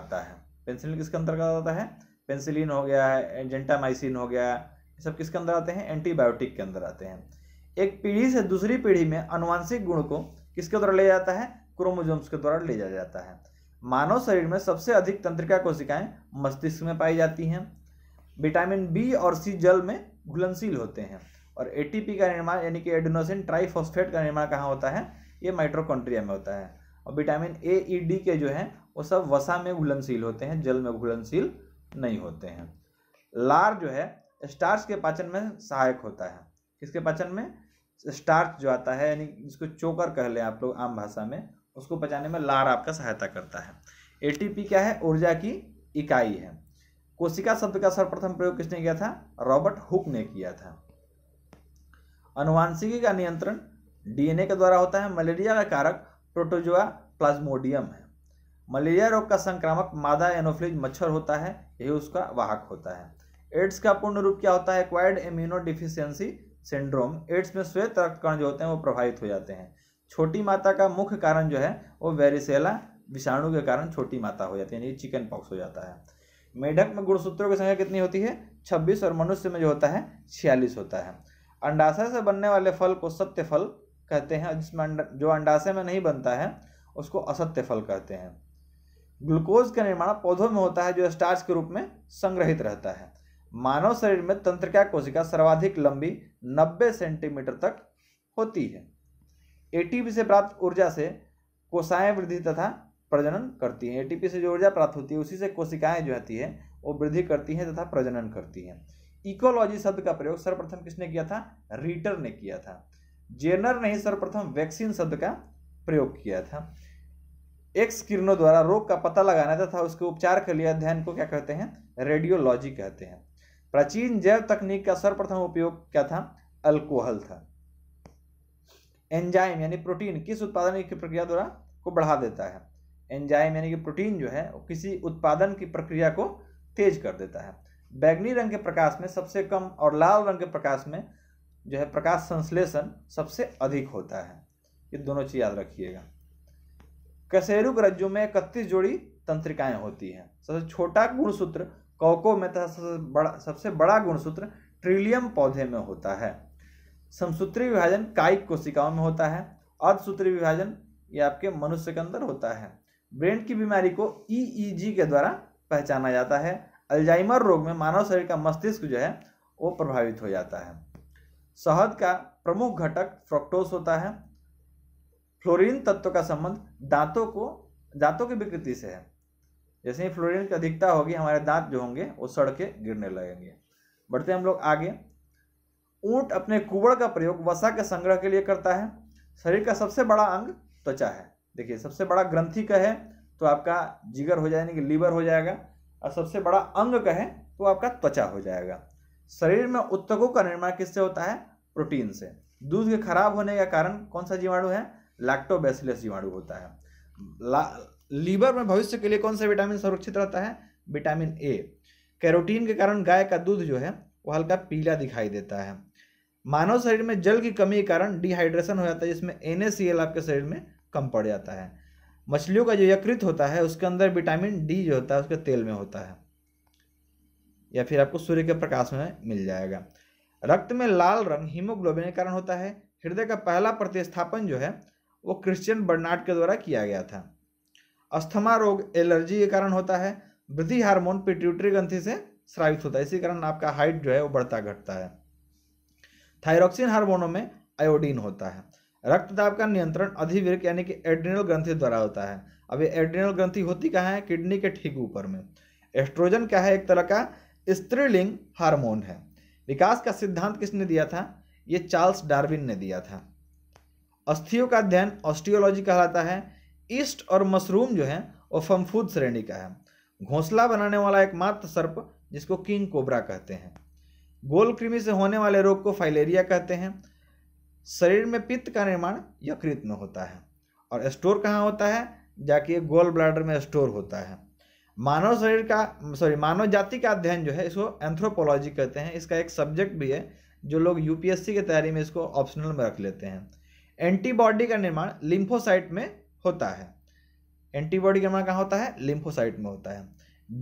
आता है पेंसिलिन किसके अंतर्गत आता है पेंसिलिन हो गया है जेंटामाइसिन हो गया ये सब किसके अंदर आते हैं एंटीबायोटिक के अंदर आते हैं एक पीढ़ी से दूसरी पीढ़ी में अनुवांशिक गुण को किसके द्वारा ले जाता है क्रोमोजोम्स के द्वारा ले जाया जाता है मानव शरीर में सबसे अधिक तंत्रिका कोशिकाएं मस्तिष्क में पाई जाती हैं विटामिन बी और सी जल में घुलनशील होते हैं और एटीपी का निर्माण यानी कि एडिनोसिन ट्राइफॉस्फेट का निर्माण कहाँ होता है ये माइट्रोकॉन्ट्रिया में होता है और विटामिन ए ई डी के जो है वो सब वसा में घुलनशील होते हैं जल में घुलनशील नहीं होते हैं लार जो है स्टार्च के पाचन में सहायक होता है किसके पाचन में स्टार्च जो आता है यानी जिसको चोकर कह लें आप लोग आम भाषा में उसको पचाने में लार आपका सहायता करता है एटीपी क्या है ऊर्जा की इकाई है कोशिका शब्द का सर्वप्रथम प्रयोग किसने किया था रॉबर्ट हुक ने किया था अनुवांशिकी का नियंत्रण डीएनए के द्वारा होता है मलेरिया का कारक प्रोटोजोआ प्लाज्मोडियम है मलेरिया रोग का संक्रामक मादा एनोफ्लिज मच्छर होता है यही उसका वाहक होता है एड्स का पूर्ण रूप क्या होता है acquired immunodeficiency syndrome AIDS में श्वेत रक्तकण जो होते हैं वो प्रभावित हो जाते हैं छोटी माता का मुख्य कारण जो है वो वेरिसेला विषाणु के कारण छोटी माता हो जाती है यानी चिकन पॉक्स हो जाता है मेढक में गुणसूत्रों की संख्या कितनी होती है छब्बीस और मनुष्य में जो होता है छियालीस होता है अंडाशय से बनने वाले फल को सत्य फल कहते हैं जिसमें जो अंडाशय में नहीं बनता है उसको असत्य फल कहते हैं ग्लूकोज का निर्माण पौधों में होता है जो स्टार्च के रूप में संग्रहित रहता है मानव शरीर में तंत्रिका कोशिका सर्वाधिक लंबी 90 सेंटीमीटर तक होती है एटीपी से प्राप्त ऊर्जा से कोशाएं वृद्धि तथा प्रजनन करती हैं एटीपी से जो ऊर्जा प्राप्त होती है उसी से कोशिकाएं जो होती है वो वृद्धि करती हैं तथा प्रजनन करती हैं इकोलॉजी शब्द का प्रयोग सर्वप्रथम किसने किया था रीटर ने किया था जेनर ने ही सर्वप्रथम वैक्सीन शब्द का प्रयोग किया था एक्स किरणों द्वारा रोग का पता लगाना तथा उसके उपचार के लिए अध्ययन को क्या कहते हैं रेडियोलॉजी कहते हैं प्राचीन जैव तकनीक का सर्वप्रथम उपयोग क्या था अल्कोहल था एंजाइम यानी प्रोटीन किस उत्पादन की प्रक्रिया द्वारा को बढ़ा देता है एंजाइम यानी कि प्रोटीन जो है किसी उत्पादन की प्रक्रिया को तेज कर देता है बैगनी रंग के प्रकाश में सबसे कम और लाल रंग के प्रकाश में जो है प्रकाश संश्लेषण सबसे अधिक होता है ये दोनों चीज़ याद रखिएगा कसेरुक रज्जु में इकतीस जोड़ी तंत्रिकाएं होती हैं सबसे छोटा गुणसूत्र कौको में तथा सबसे बड़ा सबसे बड़ा गुणसूत्र ट्रिलियम पौधे में होता है समसूत्री विभाजन कायिक कोशिकाओं में होता है अर्धसूत्री विभाजन ये आपके मनुष्य के अंदर होता है ब्रेन की बीमारी को ईईजी e e के द्वारा पहचाना जाता है अल्जाइमर रोग में मानव शरीर का मस्तिष्क जो है वो प्रभावित हो जाता है शहद का प्रमुख घटक फ्रक्टोस होता है फ्लोरीन तत्व का संबंध दांतों को दांतों की विकृति से है जैसे ही फ्लोरीन की अधिकता होगी हमारे दांत जो होंगे वो सड़ के गिरने लगेंगे बढ़ते हम लोग आगे ऊँट अपने कुबड़ का प्रयोग वसा के संग्रह के लिए करता है शरीर का सबसे बड़ा अंग त्वचा है देखिए सबसे बड़ा ग्रंथि का है तो आपका जिगर हो जाएगा लीवर हो जाएगा और सबसे बड़ा अंग का है तो आपका त्वचा हो जाएगा शरीर में उत्तकों का निर्माण किससे होता है प्रोटीन से दूध के खराब होने का कारण कौन सा जीवाणु है लैक्टोबैसिलस जीवाणु होता है लीवर में भविष्य के लिए कौन सा विटामिन संरक्षित रहता है विटामिन ए कैरोटीन के कारण गाय का दूध जो है वो हल्का पीला दिखाई देता है मानव शरीर में जल की कमी के कारण डिहाइड्रेशन हो जाता है जिसमें एन आपके शरीर में कम पड़ जाता है मछलियों का जो यकृत होता है उसके अंदर विटामिन डी जो होता है उसके तेल में होता है या फिर आपको सूर्य के प्रकाश में मिल जाएगा रक्त में लाल रंग हीमोग्लोबिन के कारण होता है हृदय का पहला प्रतिस्थापन जो है वो क्रिश्चियन बर्नार्ड के द्वारा किया गया था अस्थमा रोग एलर्जी के कारण होता है वृद्धि हार्मोन पिट्यूटरी ग्रंथी से स्रावित होता है इसी कारण आपका हाइट जो है वो बढ़ता घटता है थायरोक्सिन हार्मोनों में आयोडीन होता है रक्तदाब का नियंत्रण अधिवृक यानी कि एड्रिनल ग्रंथि द्वारा होता है अब ये एड्रिनल ग्रंथि होती कहाँ है किडनी के ठीक ऊपर में एस्ट्रोजन क्या है एक तरह का स्त्रीलिंग हार्मोन है विकास का सिद्धांत किसने दिया था ये चार्ल्स डार्विन ने दिया था अस्थियों का अध्ययन ऑस्टियोलॉजी कहलाता है ईस्ट और मशरूम जो है वो फमफूद श्रेणी का है घोंसला बनाने वाला एकमात्र सर्प जिसको किंग कोबरा कहते हैं गोल कृमि से होने वाले रोग को फाइलेरिया कहते हैं शरीर में पित्त का निर्माण यकृत में होता है और स्टोर कहाँ होता है जाके गोल ब्लाडर में स्टोर होता है मानव शरीर का सॉरी मानव जाति का अध्ययन जो है इसको एंथ्रोपोलॉजी कहते हैं इसका एक सब्जेक्ट भी है जो लोग यूपीएससी की तैयारी में इसको ऑप्शनल में रख लेते हैं एंटीबॉडी का निर्माण लिम्फोसाइट में होता है एंटीबॉडी का निर्माण कहाँ होता है लिम्फोसाइट में होता है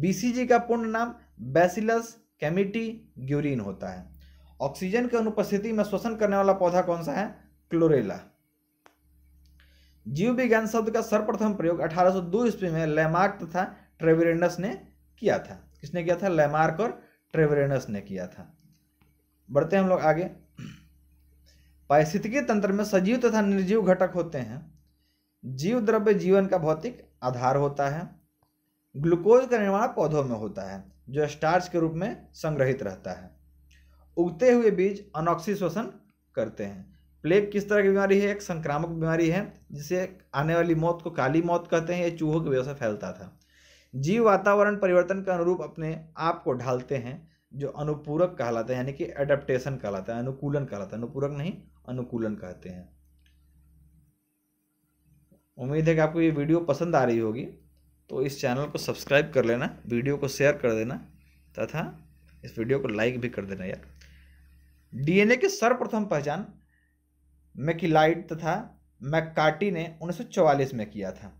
बीसीजी का पूर्ण नाम बेसिलस कैमिटी ग्यूरिन होता है ऑक्सीजन की अनुपस्थिति में श्वसन करने वाला पौधा कौन सा है क्लोरेला जीव विज्ञान शब्द का सर्वप्रथम प्रयोग 1802 ईस्वी में लेमार्क तथा ट्रेवरेनस ने किया था किसने किया था लेमार्क और ट्रेवरेनस ने किया था बढ़ते हैं हम लोग आगे पारिस्थितिकी तंत्र में सजीव तथा निर्जीव घटक होते हैं जीव द्रव्य जीवन का भौतिक आधार होता है ग्लूकोज का निर्माण पौधों में होता है जो स्टार्च के रूप में संग्रहित रहता है उगते हुए बीज अनॉक्सी शोषण करते हैं प्लेग किस तरह की बीमारी है एक संक्रामक बीमारी है जिसे आने वाली मौत को काली मौत कहते हैं यह चूहों की वजह से फैलता था जीव वातावरण परिवर्तन के अनुरूप अपने आप को ढालते हैं जो अनुपूरक कहलाता है यानी कि एडेप्टेशन कहलाता है अनुकूलन कहलाता है अनुपूरक नहीं अनुकूलन कहते हैं उम्मीद है कि आपको ये वीडियो पसंद आ रही होगी तो इस चैनल को सब्सक्राइब कर लेना वीडियो को शेयर कर देना तथा इस वीडियो को लाइक भी कर देना यार डीएनए की सर्वप्रथम पहचान मैकिलाइट तथा मैकार्टी ने 1944 में किया था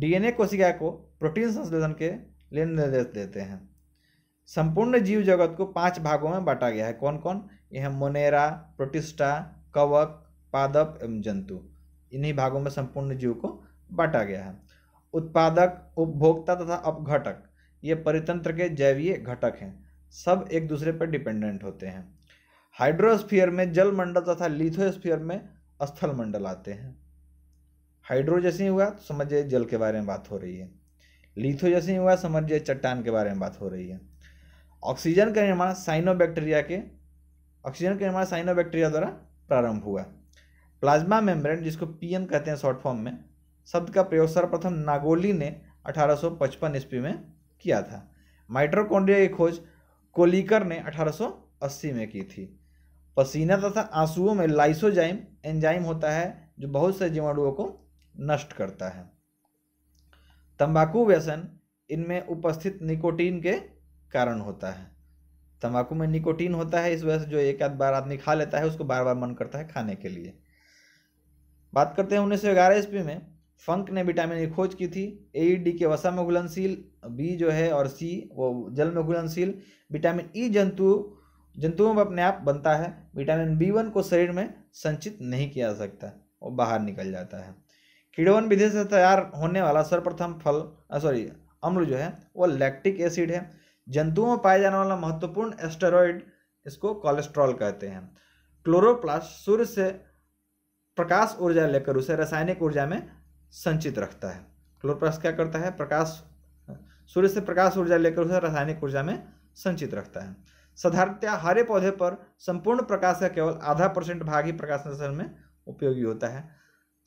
डीएनए कोशिका को प्रोटीन संश्लेषण के लिए निर्देश देते हैं संपूर्ण जीव जगत को पांच भागों में बांटा गया है कौन कौन यह मोनेरा प्रोटिस्टा कवक पादप एवं जंतु इन्हीं भागों में संपूर्ण जीव को बांटा गया है उत्पादक उपभोक्ता तथा अपघटक ये परितंत्र के जैवीय घटक हैं सब एक दूसरे पर डिपेंडेंट होते हैं हाइड्रोस्फीयर में जल मंडल तथा लिथोस्फीयर में स्थल मंडल आते हैं हाइड्रो जैसे ही हुआ तो समझिए जल के बारे में बात हो रही है लिथो जैसे ही हुआ समझिए चट्टान के बारे में बात हो रही है ऑक्सीजन का निर्माण साइनोबैक्टीरिया के ऑक्सीजन का निर्माण साइनोबैक्टीरिया द्वारा प्रारंभ हुआ प्लाज्मा मेम्ब्रेन जिसको पीएम कहते हैं शॉर्ट फॉर्म में शब्द का प्रयोग सर्वप्रथम नागोली ने 1855 ईस्वी में किया था माइट्रोकोन्ड्रिया की खोज कोलिकर ने 1880 में की थी पसीना तथा आंसुओं में लाइसोजाइम एंजाइम होता है जो बहुत से जीवाणुओं को नष्ट करता है तंबाकू व्यसन इनमें उपस्थित निकोटीन के कारण होता है तंबाकू में निकोटीन होता है इस वजह से जो एक आध बार आदमी खा लेता है उसको बार बार मन करता है खाने के लिए बात करते हैं उन्नीस सौ ग्यारह ईस्वी में फंक ने विटामिन की खोज की थी ए डी के वसा में घुलनशील बी जो है और सी वो जल में घुलनशील विटामिन ई जंतु जंतुओं में अपने आप बनता है विटामिन बी वन को शरीर में संचित नहीं किया जा सकता और बाहर निकल जाता है कीड़वन विधि से तैयार होने वाला सर्वप्रथम फल सॉरी अम्ल जो है वो लैक्टिक एसिड है जंतुओं में पाया जाने वाला महत्वपूर्ण एस्टेरॉयड इसको कोलेस्ट्रॉल कहते हैं क्लोरोप्लास्ट सूर्य से प्रकाश ऊर्जा लेकर उसे रासायनिक ऊर्जा में संचित रखता है क्लोरोप्लास्ट क्या करता है प्रकाश सूर्य से प्रकाश ऊर्जा लेकर उसे रासायनिक ऊर्जा में संचित रखता है साधारणतया हरे पौधे पर संपूर्ण प्रकाश का केवल आधा परसेंट भाग ही प्रकाश संश्लेषण में उपयोगी होता है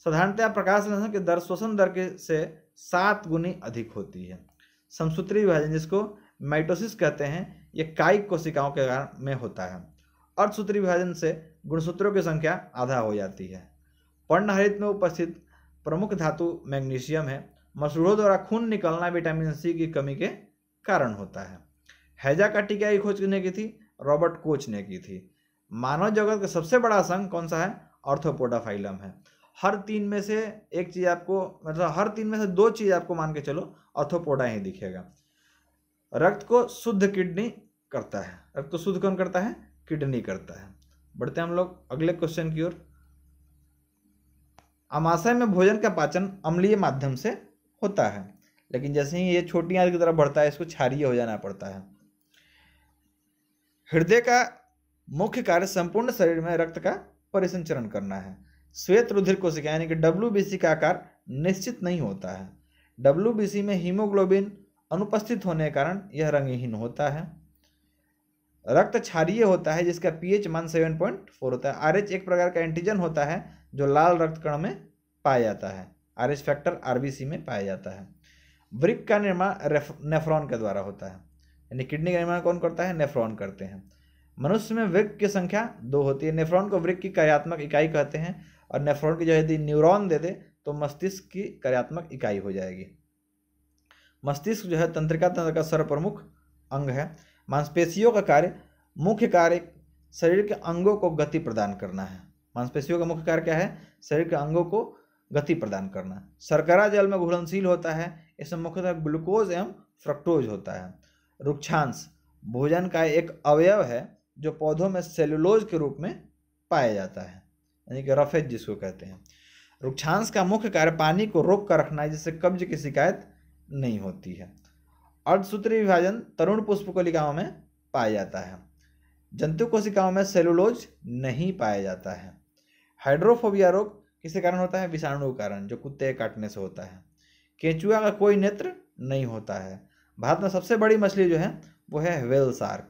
साधारणतया प्रकाश संश्लेषण की दर श्वसन दर के से सात गुनी अधिक होती है समसूत्री विभाजन जिसको माइटोसिस कहते हैं यह कायिक कोशिकाओं के कारण में होता है अर्थसूत्र विभाजन से गुणसूत्रों की संख्या आधा हो जाती है पर्णहरित में उपस्थित प्रमुख धातु मैग्नीशियम है मसूड़ों द्वारा खून निकलना विटामिन सी की कमी के कारण होता है हैजा का टीका की खोज ने की थी रॉबर्ट कोच ने की थी मानव जगत का सबसे बड़ा संघ कौन सा है ऑर्थोपोडाफाइलम है हर तीन में से एक चीज़ आपको मतलब हर तीन में से दो चीज़ आपको मान के चलो ऑर्थोपोडा ही दिखेगा रक्त को शुद्ध किडनी करता है रक्त को शुद्ध कौन करता है किडनी करता है बढ़ते हैं हम लोग अगले क्वेश्चन की ओर आमाशय में भोजन का पाचन अम्लीय माध्यम से होता है लेकिन जैसे ही ये छोटी आदि की तरफ बढ़ता है इसको क्षारिय हो जाना पड़ता है हृदय का मुख्य कार्य संपूर्ण शरीर में रक्त का परिसंचरण करना है श्वेत रुधिर कोशिका यानी कि डब्ल्यू का आकार निश्चित नहीं होता है डब्ल्यू में हीमोग्लोबिन अनुपस्थित होने के कारण यह रंगहीन होता है रक्त क्षारीय होता है जिसका पीएच मान सेवन पॉइंट फोर होता है आरएच एक प्रकार का एंटीजन होता है जो लाल रक्त कण में पाया जाता है आरएच फैक्टर आरबीसी में पाया जाता है वृक्क का निर्माण नेफ्रॉन के द्वारा होता है यानी किडनी का निर्माण कौन करता है नेफ्रॉन करते हैं मनुष्य में वृक्ष की संख्या दो होती है नेफ्रॉन को वृक्ष की कार्यात्मक इकाई कहते हैं और नेफ्रॉन की जो यदि न्यूरोन दे दे तो मस्तिष्क की कार्यात्मक इकाई हो जाएगी मस्तिष्क जो है तंत्रिका तंत्र का सर्वप्रमुख अंग है मांसपेशियों का कार्य मुख्य कार्य शरीर के अंगों को गति प्रदान करना है मांसपेशियों का मुख्य कार्य क्या है शरीर के अंगों को गति प्रदान करना शर्करा जल में घुलनशील होता है इसमें मुख्यतः ग्लूकोज एवं फ्रक्टोज होता है रुक्षांश भोजन का एक अवयव है जो पौधों में सेलुलोज के रूप में पाया जाता है यानी कि रफेज जिसको कहते हैं रुक्षांश का मुख्य कार्य पानी को रोक कर रखना है जिससे कब्ज की शिकायत नहीं होती है अर्धसूत्री विभाजन तरुण पुष्प कोलिकाओं में पाया जाता है जंतु कोशिकाओं में सेलुलोज नहीं पाया जाता है हाइड्रोफोबिया रोग किसके कारण होता है विषाणु के कारण जो कुत्ते काटने से होता है केचुआ का कोई नेत्र नहीं होता है भारत में सबसे बड़ी मछली जो है वो है वेल सार्क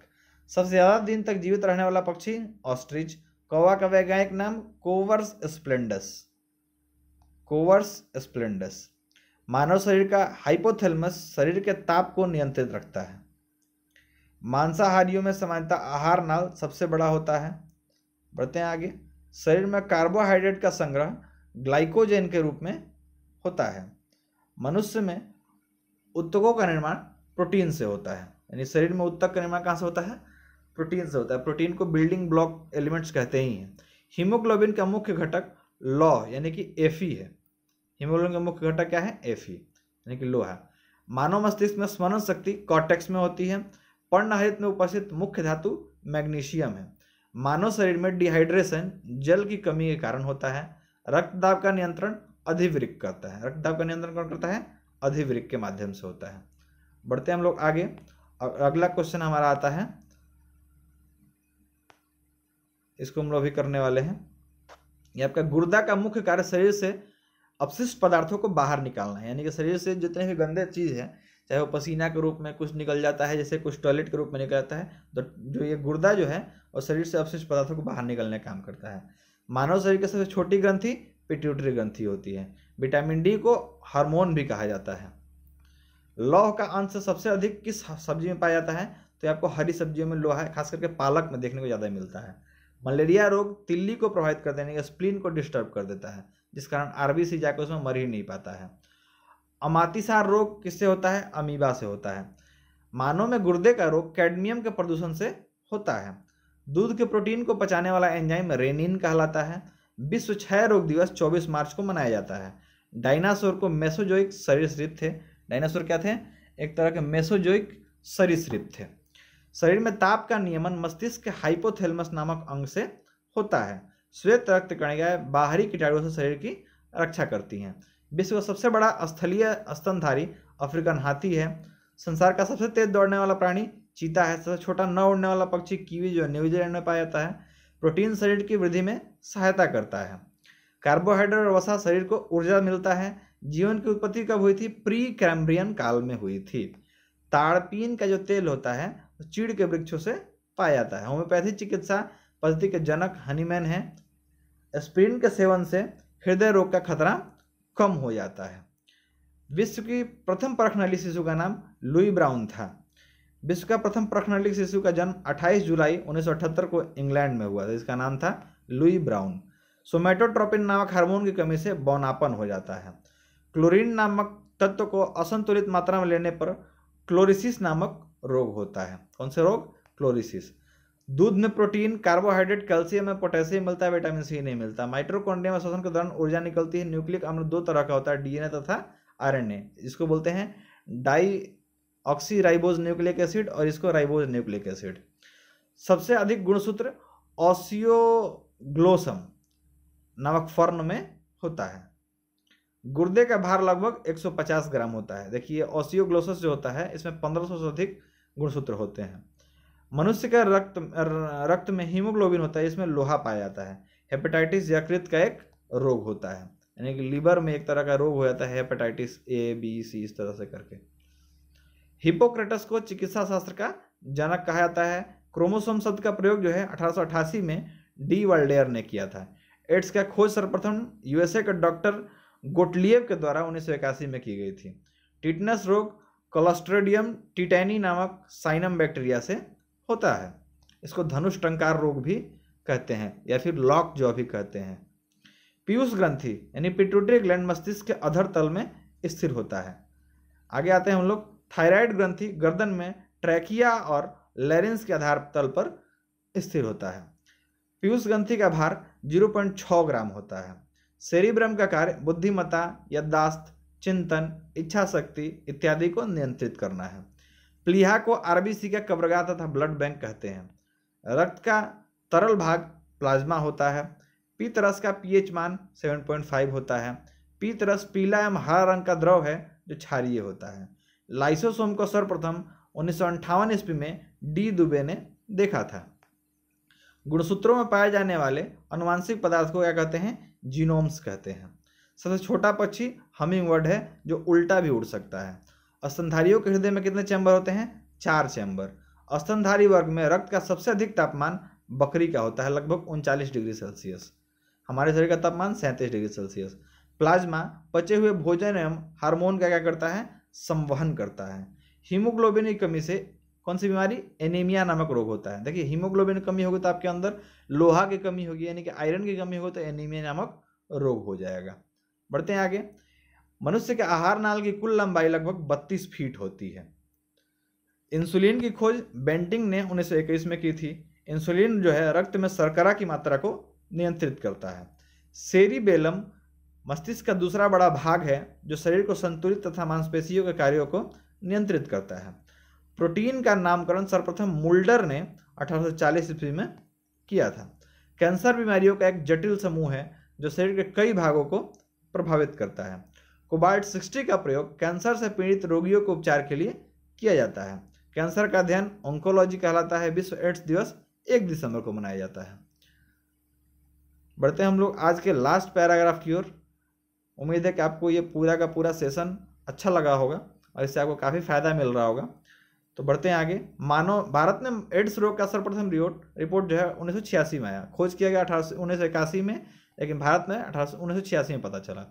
सबसे ज़्यादा दिन तक जीवित रहने वाला पक्षी ऑस्ट्रिच कौवा का वैज्ञानिक नाम कोवर्स स्प्लेंडस कोवर्स स्प्लेंडस मानव शरीर का हाइपोथैलेमस शरीर के ताप को नियंत्रित रखता है मांसाहारियों में सामान्यतः आहार नाल सबसे बड़ा होता है बढ़ते हैं आगे शरीर में कार्बोहाइड्रेट का संग्रह ग्लाइकोजेन के रूप में होता है मनुष्य में उत्तकों का निर्माण प्रोटीन से होता है यानी शरीर में उत्तक का निर्माण कहाँ से होता है प्रोटीन से होता है प्रोटीन को बिल्डिंग ब्लॉक एलिमेंट्स कहते ही हैं हीमोग्लोबिन का मुख्य घटक लॉ यानी कि एफ है हीमोग्लोबिन का मुख्य घटक क्या है एफ यानी कि लोहा मानव मस्तिष्क में स्मरण शक्ति कॉटेक्स में होती है पर्णहरित में उपस्थित मुख्य धातु मैग्नीशियम है मानव शरीर में डिहाइड्रेशन जल की कमी के कारण होता है रक्तदाब का नियंत्रण अधिवृक करता है रक्तदाब का नियंत्रण कौन करता है अधिवृक्क के माध्यम से होता है बढ़ते हैं हम लोग आगे और अगला क्वेश्चन हमारा आता है इसको हम लोग भी करने वाले हैं ये आपका गुर्दा का मुख्य कार्य शरीर से अपशिष्ट पदार्थों को बाहर निकालना है यानी कि शरीर से जितने भी गंदे चीज़ है चाहे वो पसीना के रूप में कुछ निकल जाता है जैसे कुछ टॉयलेट के रूप में निकल जाता है तो जो ये गुर्दा जो है वो शरीर से अपशिष्ट पदार्थों को बाहर निकलने का काम करता है मानव शरीर की सबसे छोटी ग्रंथि पिट्यूटरी ग्रंथि होती है विटामिन डी को हार्मोन भी कहा जाता है लौह का अंश सबसे अधिक किस सब्जी में पाया जाता है तो आपको हरी सब्जियों में लोहा खास करके पालक में देखने को ज़्यादा मिलता है मलेरिया रोग तिल्ली को प्रभावित कर देने या स्प्लीन को डिस्टर्ब कर देता है जिस कारण अरबी सी जाकर उसमें मर ही नहीं पाता है अमातिसार रोग किससे होता है अमीबा से होता है मानव में गुर्दे का रोग कैडमियम के प्रदूषण से होता है दूध के प्रोटीन को पचाने वाला एंजाइम रेनिन कहलाता है विश्व क्षय रोग दिवस 24 मार्च को मनाया जाता है डायनासोर को मेसोजोइक सरीसृप थे डायनासोर क्या थे एक तरह के मेसोजोइक सरीसृप थे शरीर में ताप का नियमन मस्तिष्क के हाइपोथेलमस नामक अंग से होता है श्वेत रक्त कणिकाएं बाहरी कीटाणुओं से शरीर की रक्षा करती हैं विश्व का सबसे बड़ा स्थलीय स्तनधारी अफ्रीकन हाथी है संसार का सबसे तेज दौड़ने वाला प्राणी चीता है सबसे छोटा न उड़ने वाला पक्षी कीवी जो न्यूजीलैंड में पाया जाता है प्रोटीन शरीर की वृद्धि में सहायता करता है कार्बोहाइड्रेट और वसा शरीर को ऊर्जा मिलता है जीवन की उत्पत्ति कब हुई थी प्री कैम्ब्रियन काल में हुई थी ताड़पीन का जो तेल होता है चीड़ के वृक्षों से पाया जाता है होम्योपैथी चिकित्सा पद्धति के जनक हनीमैन है एस्पिरिन के सेवन से हृदय रोग का खतरा कम हो जाता है विश्व की प्रथम प्रखनली शिशु का नाम लुई ब्राउन था विश्व का प्रथम प्रखनली शिशु का जन्म 28 जुलाई 1978 को इंग्लैंड में हुआ था इसका नाम था लुई ब्राउन सोमेटोट्रोपिन नामक हार्मोन की कमी से बौनापन हो जाता है क्लोरीन नामक तत्व को असंतुलित मात्रा में लेने पर क्लोरिसिस नामक रोग होता है कौन से रोग क्लोरिसिस दूध में प्रोटीन कार्बोहाइड्रेट कैल्शियम में पोटेशियम मिलता है विटामिन सी नहीं मिलता माइट्रोकॉन्डियम में श्वसन के दौरान ऊर्जा निकलती है न्यूक्लिक अम्ल दो तरह का होता है डीएनए तथा आरएनए इसको बोलते हैं डाई ऑक्सीराइबोज न्यूक्लिक एसिड और इसको राइबोज न्यूक्लिक एसिड सबसे अधिक गुणसूत्र ऑसियोग्लोसम नामक फर्न में होता है गुर्दे का भार लगभग 150 ग्राम होता है देखिए ऑसियोग्लोसस जो होता है इसमें 1500 से अधिक गुणसूत्र होते हैं मनुष्य का रक्त रक्त में हीमोग्लोबिन होता है इसमें लोहा पाया जाता है हेपेटाइटिस यकृत का एक रोग होता है यानी कि लीवर में एक तरह का रोग हो जाता है हेपेटाइटिस ए बी सी इस तरह से करके हिपोक्रेटस को चिकित्सा शास्त्र का जनक कहा जाता है क्रोमोसोम शब्द का प्रयोग जो है अठारह में डी वर्ल्डेयर ने किया था एड्स का खोज सर्वप्रथम यूएसए के डॉक्टर गोटलियव के द्वारा उन्नीस में की गई थी टिटनस रोग कोलोस्ट्रेडियम टिटैनी नामक साइनम बैक्टीरिया से होता है इसको धनुष टंकार रोग भी कहते हैं या फिर लॉक जो भी कहते हैं पीयूष ग्रंथि यानी पिट्यूटरी ग्लैंड मस्तिष्क के अधर तल में स्थिर होता है आगे आते हैं हम लोग थायराइड ग्रंथि गर्दन में ट्रैकिया और लेरेंस के आधार तल पर स्थिर होता है पीयूष ग्रंथि का भार 0.6 ग्राम होता है सेरिब्रम का कार्य बुद्धिमता यादाश्त चिंतन इच्छा शक्ति इत्यादि को नियंत्रित करना है प्लीहा को आरबीसी का कब्रगा तथा ब्लड बैंक कहते हैं रक्त का तरल भाग प्लाज्मा होता है पीत रस का पीएच मान 7.5 होता है पीत रस पीला एवं हरा रंग का द्रव है जो क्षारिय होता है लाइसोसोम को सर्वप्रथम उन्नीस सौ ईस्वी में डी दुबे ने देखा था गुणसूत्रों में पाए जाने वाले अनुवांशिक पदार्थ को क्या कहते हैं जीनोम्स कहते हैं सबसे छोटा पक्षी हमिंग वर्ड है जो उल्टा भी उड़ सकता है स्तनधारियों के हृदय में कितने चैम्बर होते हैं चार चैम्बर स्तनधारी वर्ग में रक्त का सबसे अधिक तापमान बकरी का होता है लगभग उनचालीस डिग्री सेल्सियस हमारे शरीर का तापमान सैंतीस डिग्री सेल्सियस प्लाज्मा पचे हुए भोजन एवं हार्मोन का क्या करता है संवहन करता है हीमोग्लोबिन की कमी से कौन सी बीमारी एनीमिया नामक रोग होता है देखिए हीमोग्लोबिन कमी होगी तो आपके अंदर लोहा की कमी होगी यानी कि आयरन की कमी होगी तो एनीमिया नामक रोग हो जाएगा बढ़ते हैं आगे मनुष्य के आहार नाल की कुल लंबाई लगभग 32 फीट होती है इंसुलिन की खोज बेंटिंग ने उन्नीस में की थी इंसुलिन जो है रक्त में शर्करा की मात्रा को नियंत्रित करता है बेलम मस्तिष्क का दूसरा बड़ा भाग है जो शरीर को संतुलित तथा मांसपेशियों के कार्यों को नियंत्रित करता है प्रोटीन का नामकरण सर्वप्रथम मुल्डर ने 1840 ईस्वी में किया था कैंसर बीमारियों का एक जटिल समूह है जो शरीर के कई भागों को प्रभावित करता है कोबाल्ट सिक्सटी का प्रयोग कैंसर से पीड़ित रोगियों के उपचार के लिए किया जाता है कैंसर का अध्ययन ऑन्कोलॉजी कहलाता है विश्व एड्स दिवस एक दिसंबर को मनाया जाता है बढ़ते हम लोग आज के लास्ट पैराग्राफ की ओर उम्मीद है कि आपको ये पूरा का पूरा सेशन अच्छा लगा होगा और इससे आपको काफ़ी फायदा मिल रहा होगा तो बढ़ते हैं आगे मानव भारत में एड्स रोग का सर्वप्रथम रिपोर्ट रिपोर्ट जो है उन्नीस में आया खोज किया गया अठारह उन्नीस में लेकिन भारत में अठारह उन्नीस में पता चला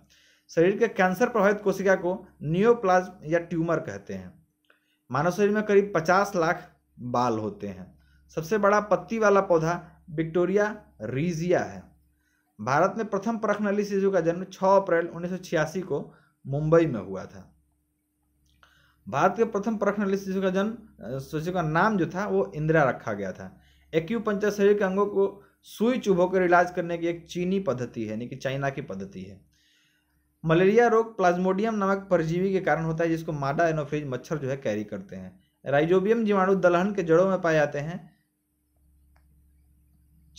शरीर के कैंसर प्रभावित कोशिका को नियोप्लाज्म या ट्यूमर कहते हैं मानव शरीर में करीब 50 लाख बाल होते हैं सबसे बड़ा पत्ती वाला पौधा विक्टोरिया रीजिया है भारत में प्रथम परख नली शिशु का जन्म 6 अप्रैल 1986 को मुंबई में हुआ था भारत के प्रथम परख नली शिशु का जन्म शिशु का नाम जो था वो इंदिरा रखा गया था एक शरीर के अंगों को सुई चुभों कर इलाज करने की एक चीनी पद्धति है यानी कि चाइना की पद्धति है मलेरिया रोग प्लाज्मोडियम नामक परजीवी के कारण होता है जिसको मादा एनोफ्रीज मच्छर जो है कैरी करते हैं राइजोबियम जीवाणु दलहन के जड़ों में पाए जाते हैं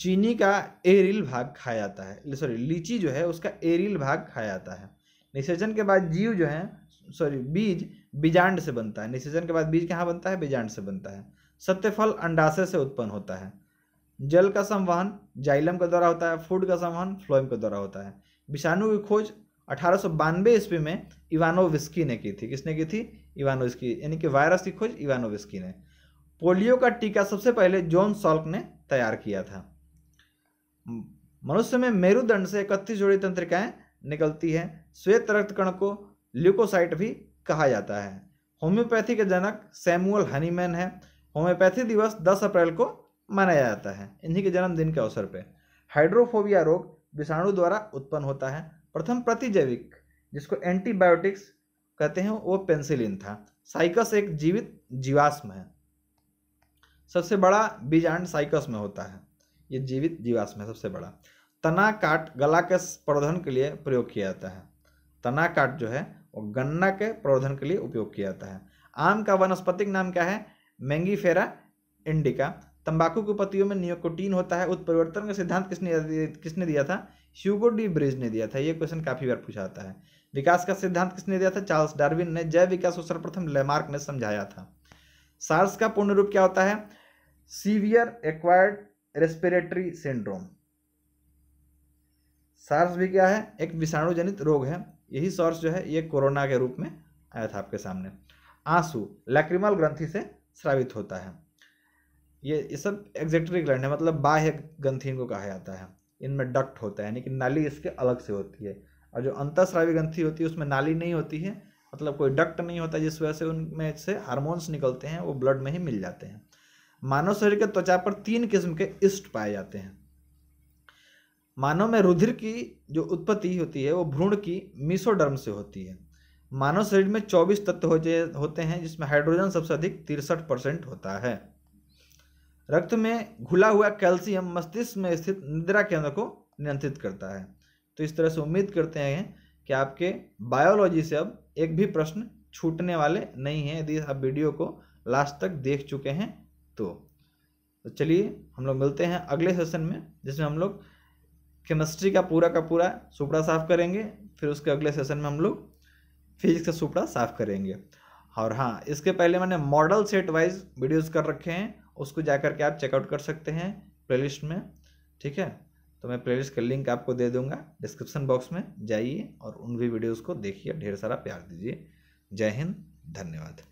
चीनी का एरिल भाग खाया जाता है सॉरी लीची जो है उसका एरिल भाग खाया जाता है निषेचन के बाद जीव जो है सॉरी बीज बीजांड से बनता है निषेचन के बाद बीज कहाँ बनता है बीजांड से बनता है सत्यफल अंडाशय से उत्पन्न होता है जल का संवहन जाइलम के द्वारा होता है फूड का संवहन फ्लोइम के द्वारा होता है विषाणु की खोज अठारह ईस्वी में इवानोविस्की ने की थी किसने की थी इवानोविस्की यानी कि वायरस की खोज इवानोविस्की ने पोलियो का टीका सबसे पहले जॉन सॉल्क ने तैयार किया था मनुष्य में मेरुदंड से इकतीस जोड़ी तंत्रिकाएं निकलती हैं श्वेत रक्त कण को ल्यूकोसाइट भी कहा जाता है होम्योपैथी के जनक सैमुअल हनीमैन है होम्योपैथी दिवस 10 अप्रैल को मनाया जाता है इन्हीं के जन्मदिन के अवसर पर हाइड्रोफोबिया रोग विषाणु द्वारा उत्पन्न होता है प्रथम प्रतिजैविक जिसको एंटीबायोटिक्स कहते हैं वो पेंसिलिन था साइकस एक जीवित जीवाश्म है सबसे बड़ा बीजांड साइकस में होता है ये जीवित जीवाश्म है सबसे बड़ा तना काट गला के प्रवर्धन के लिए प्रयोग किया जाता है तना काट जो है वो गन्ना के प्रवर्धन के लिए उपयोग किया जाता है आम का वनस्पतिक नाम क्या है मैंगीफेरा इंडिका तंबाकू की पत्तियों में नियोकोटीन होता है उत्परिवर्तन का सिद्धांत किसने किसने दिया था शिव को डी ब्रिज ने दिया था ये क्वेश्चन काफी बार पूछा जाता है विकास का सिद्धांत किसने दिया था चार्ल्स डार्विन ने जैव विकास को सर्वप्रथम लेमार्क ने समझाया था सार्स का पूर्ण रूप क्या होता है severe acquired respiratory syndrome SARS भी क्या है एक विषाणु जनित रोग है यही सार्स जो है ये कोरोना के रूप में आया था आपके सामने आंसू लैक्रिमल ग्रंथि से स्रावित होता है ये ये सब एग्जेक्टरी ग्लैंड है मतलब बाह्य ग्रंथि इनको कहा जाता है इनमें डक्ट होता है यानी कि नाली इसके अलग से होती है और जो अंतस्रावी ग्रंथि होती है उसमें नाली नहीं होती है मतलब कोई डक्ट नहीं होता जिस वजह से उनमें से हार्मोन्स निकलते हैं वो ब्लड में ही मिल जाते हैं मानव शरीर के त्वचा पर तीन किस्म के इष्ट पाए जाते हैं मानव में रुधिर की जो उत्पत्ति होती है वो भ्रूण की मिसोडर्म से होती है मानव शरीर में 24 तत्व होते हैं जिसमें हाइड्रोजन सबसे अधिक तिरसठ परसेंट होता है रक्त में घुला हुआ कैल्शियम मस्तिष्क में स्थित निद्रा केंद्र को नियंत्रित करता है तो इस तरह से उम्मीद करते हैं कि आपके बायोलॉजी से अब एक भी प्रश्न छूटने वाले नहीं हैं यदि आप वीडियो को लास्ट तक देख चुके हैं तो तो चलिए हम लोग मिलते हैं अगले सेशन में जिसमें हम लोग केमिस्ट्री का पूरा का पूरा सुपड़ा साफ करेंगे फिर उसके अगले सेशन में हम लोग फिजिक्स का सुपड़ा साफ करेंगे और हाँ इसके पहले मैंने मॉडल सेट वाइज वीडियोज़ कर रखे हैं उसको जा करके आप चेकआउट कर सकते हैं प्लेलिस्ट में ठीक है तो मैं प्लेलिस्ट का लिंक आपको दे दूंगा डिस्क्रिप्शन बॉक्स में जाइए और उन भी वीडियोज़ को देखिए ढेर सारा प्यार दीजिए जय हिंद धन्यवाद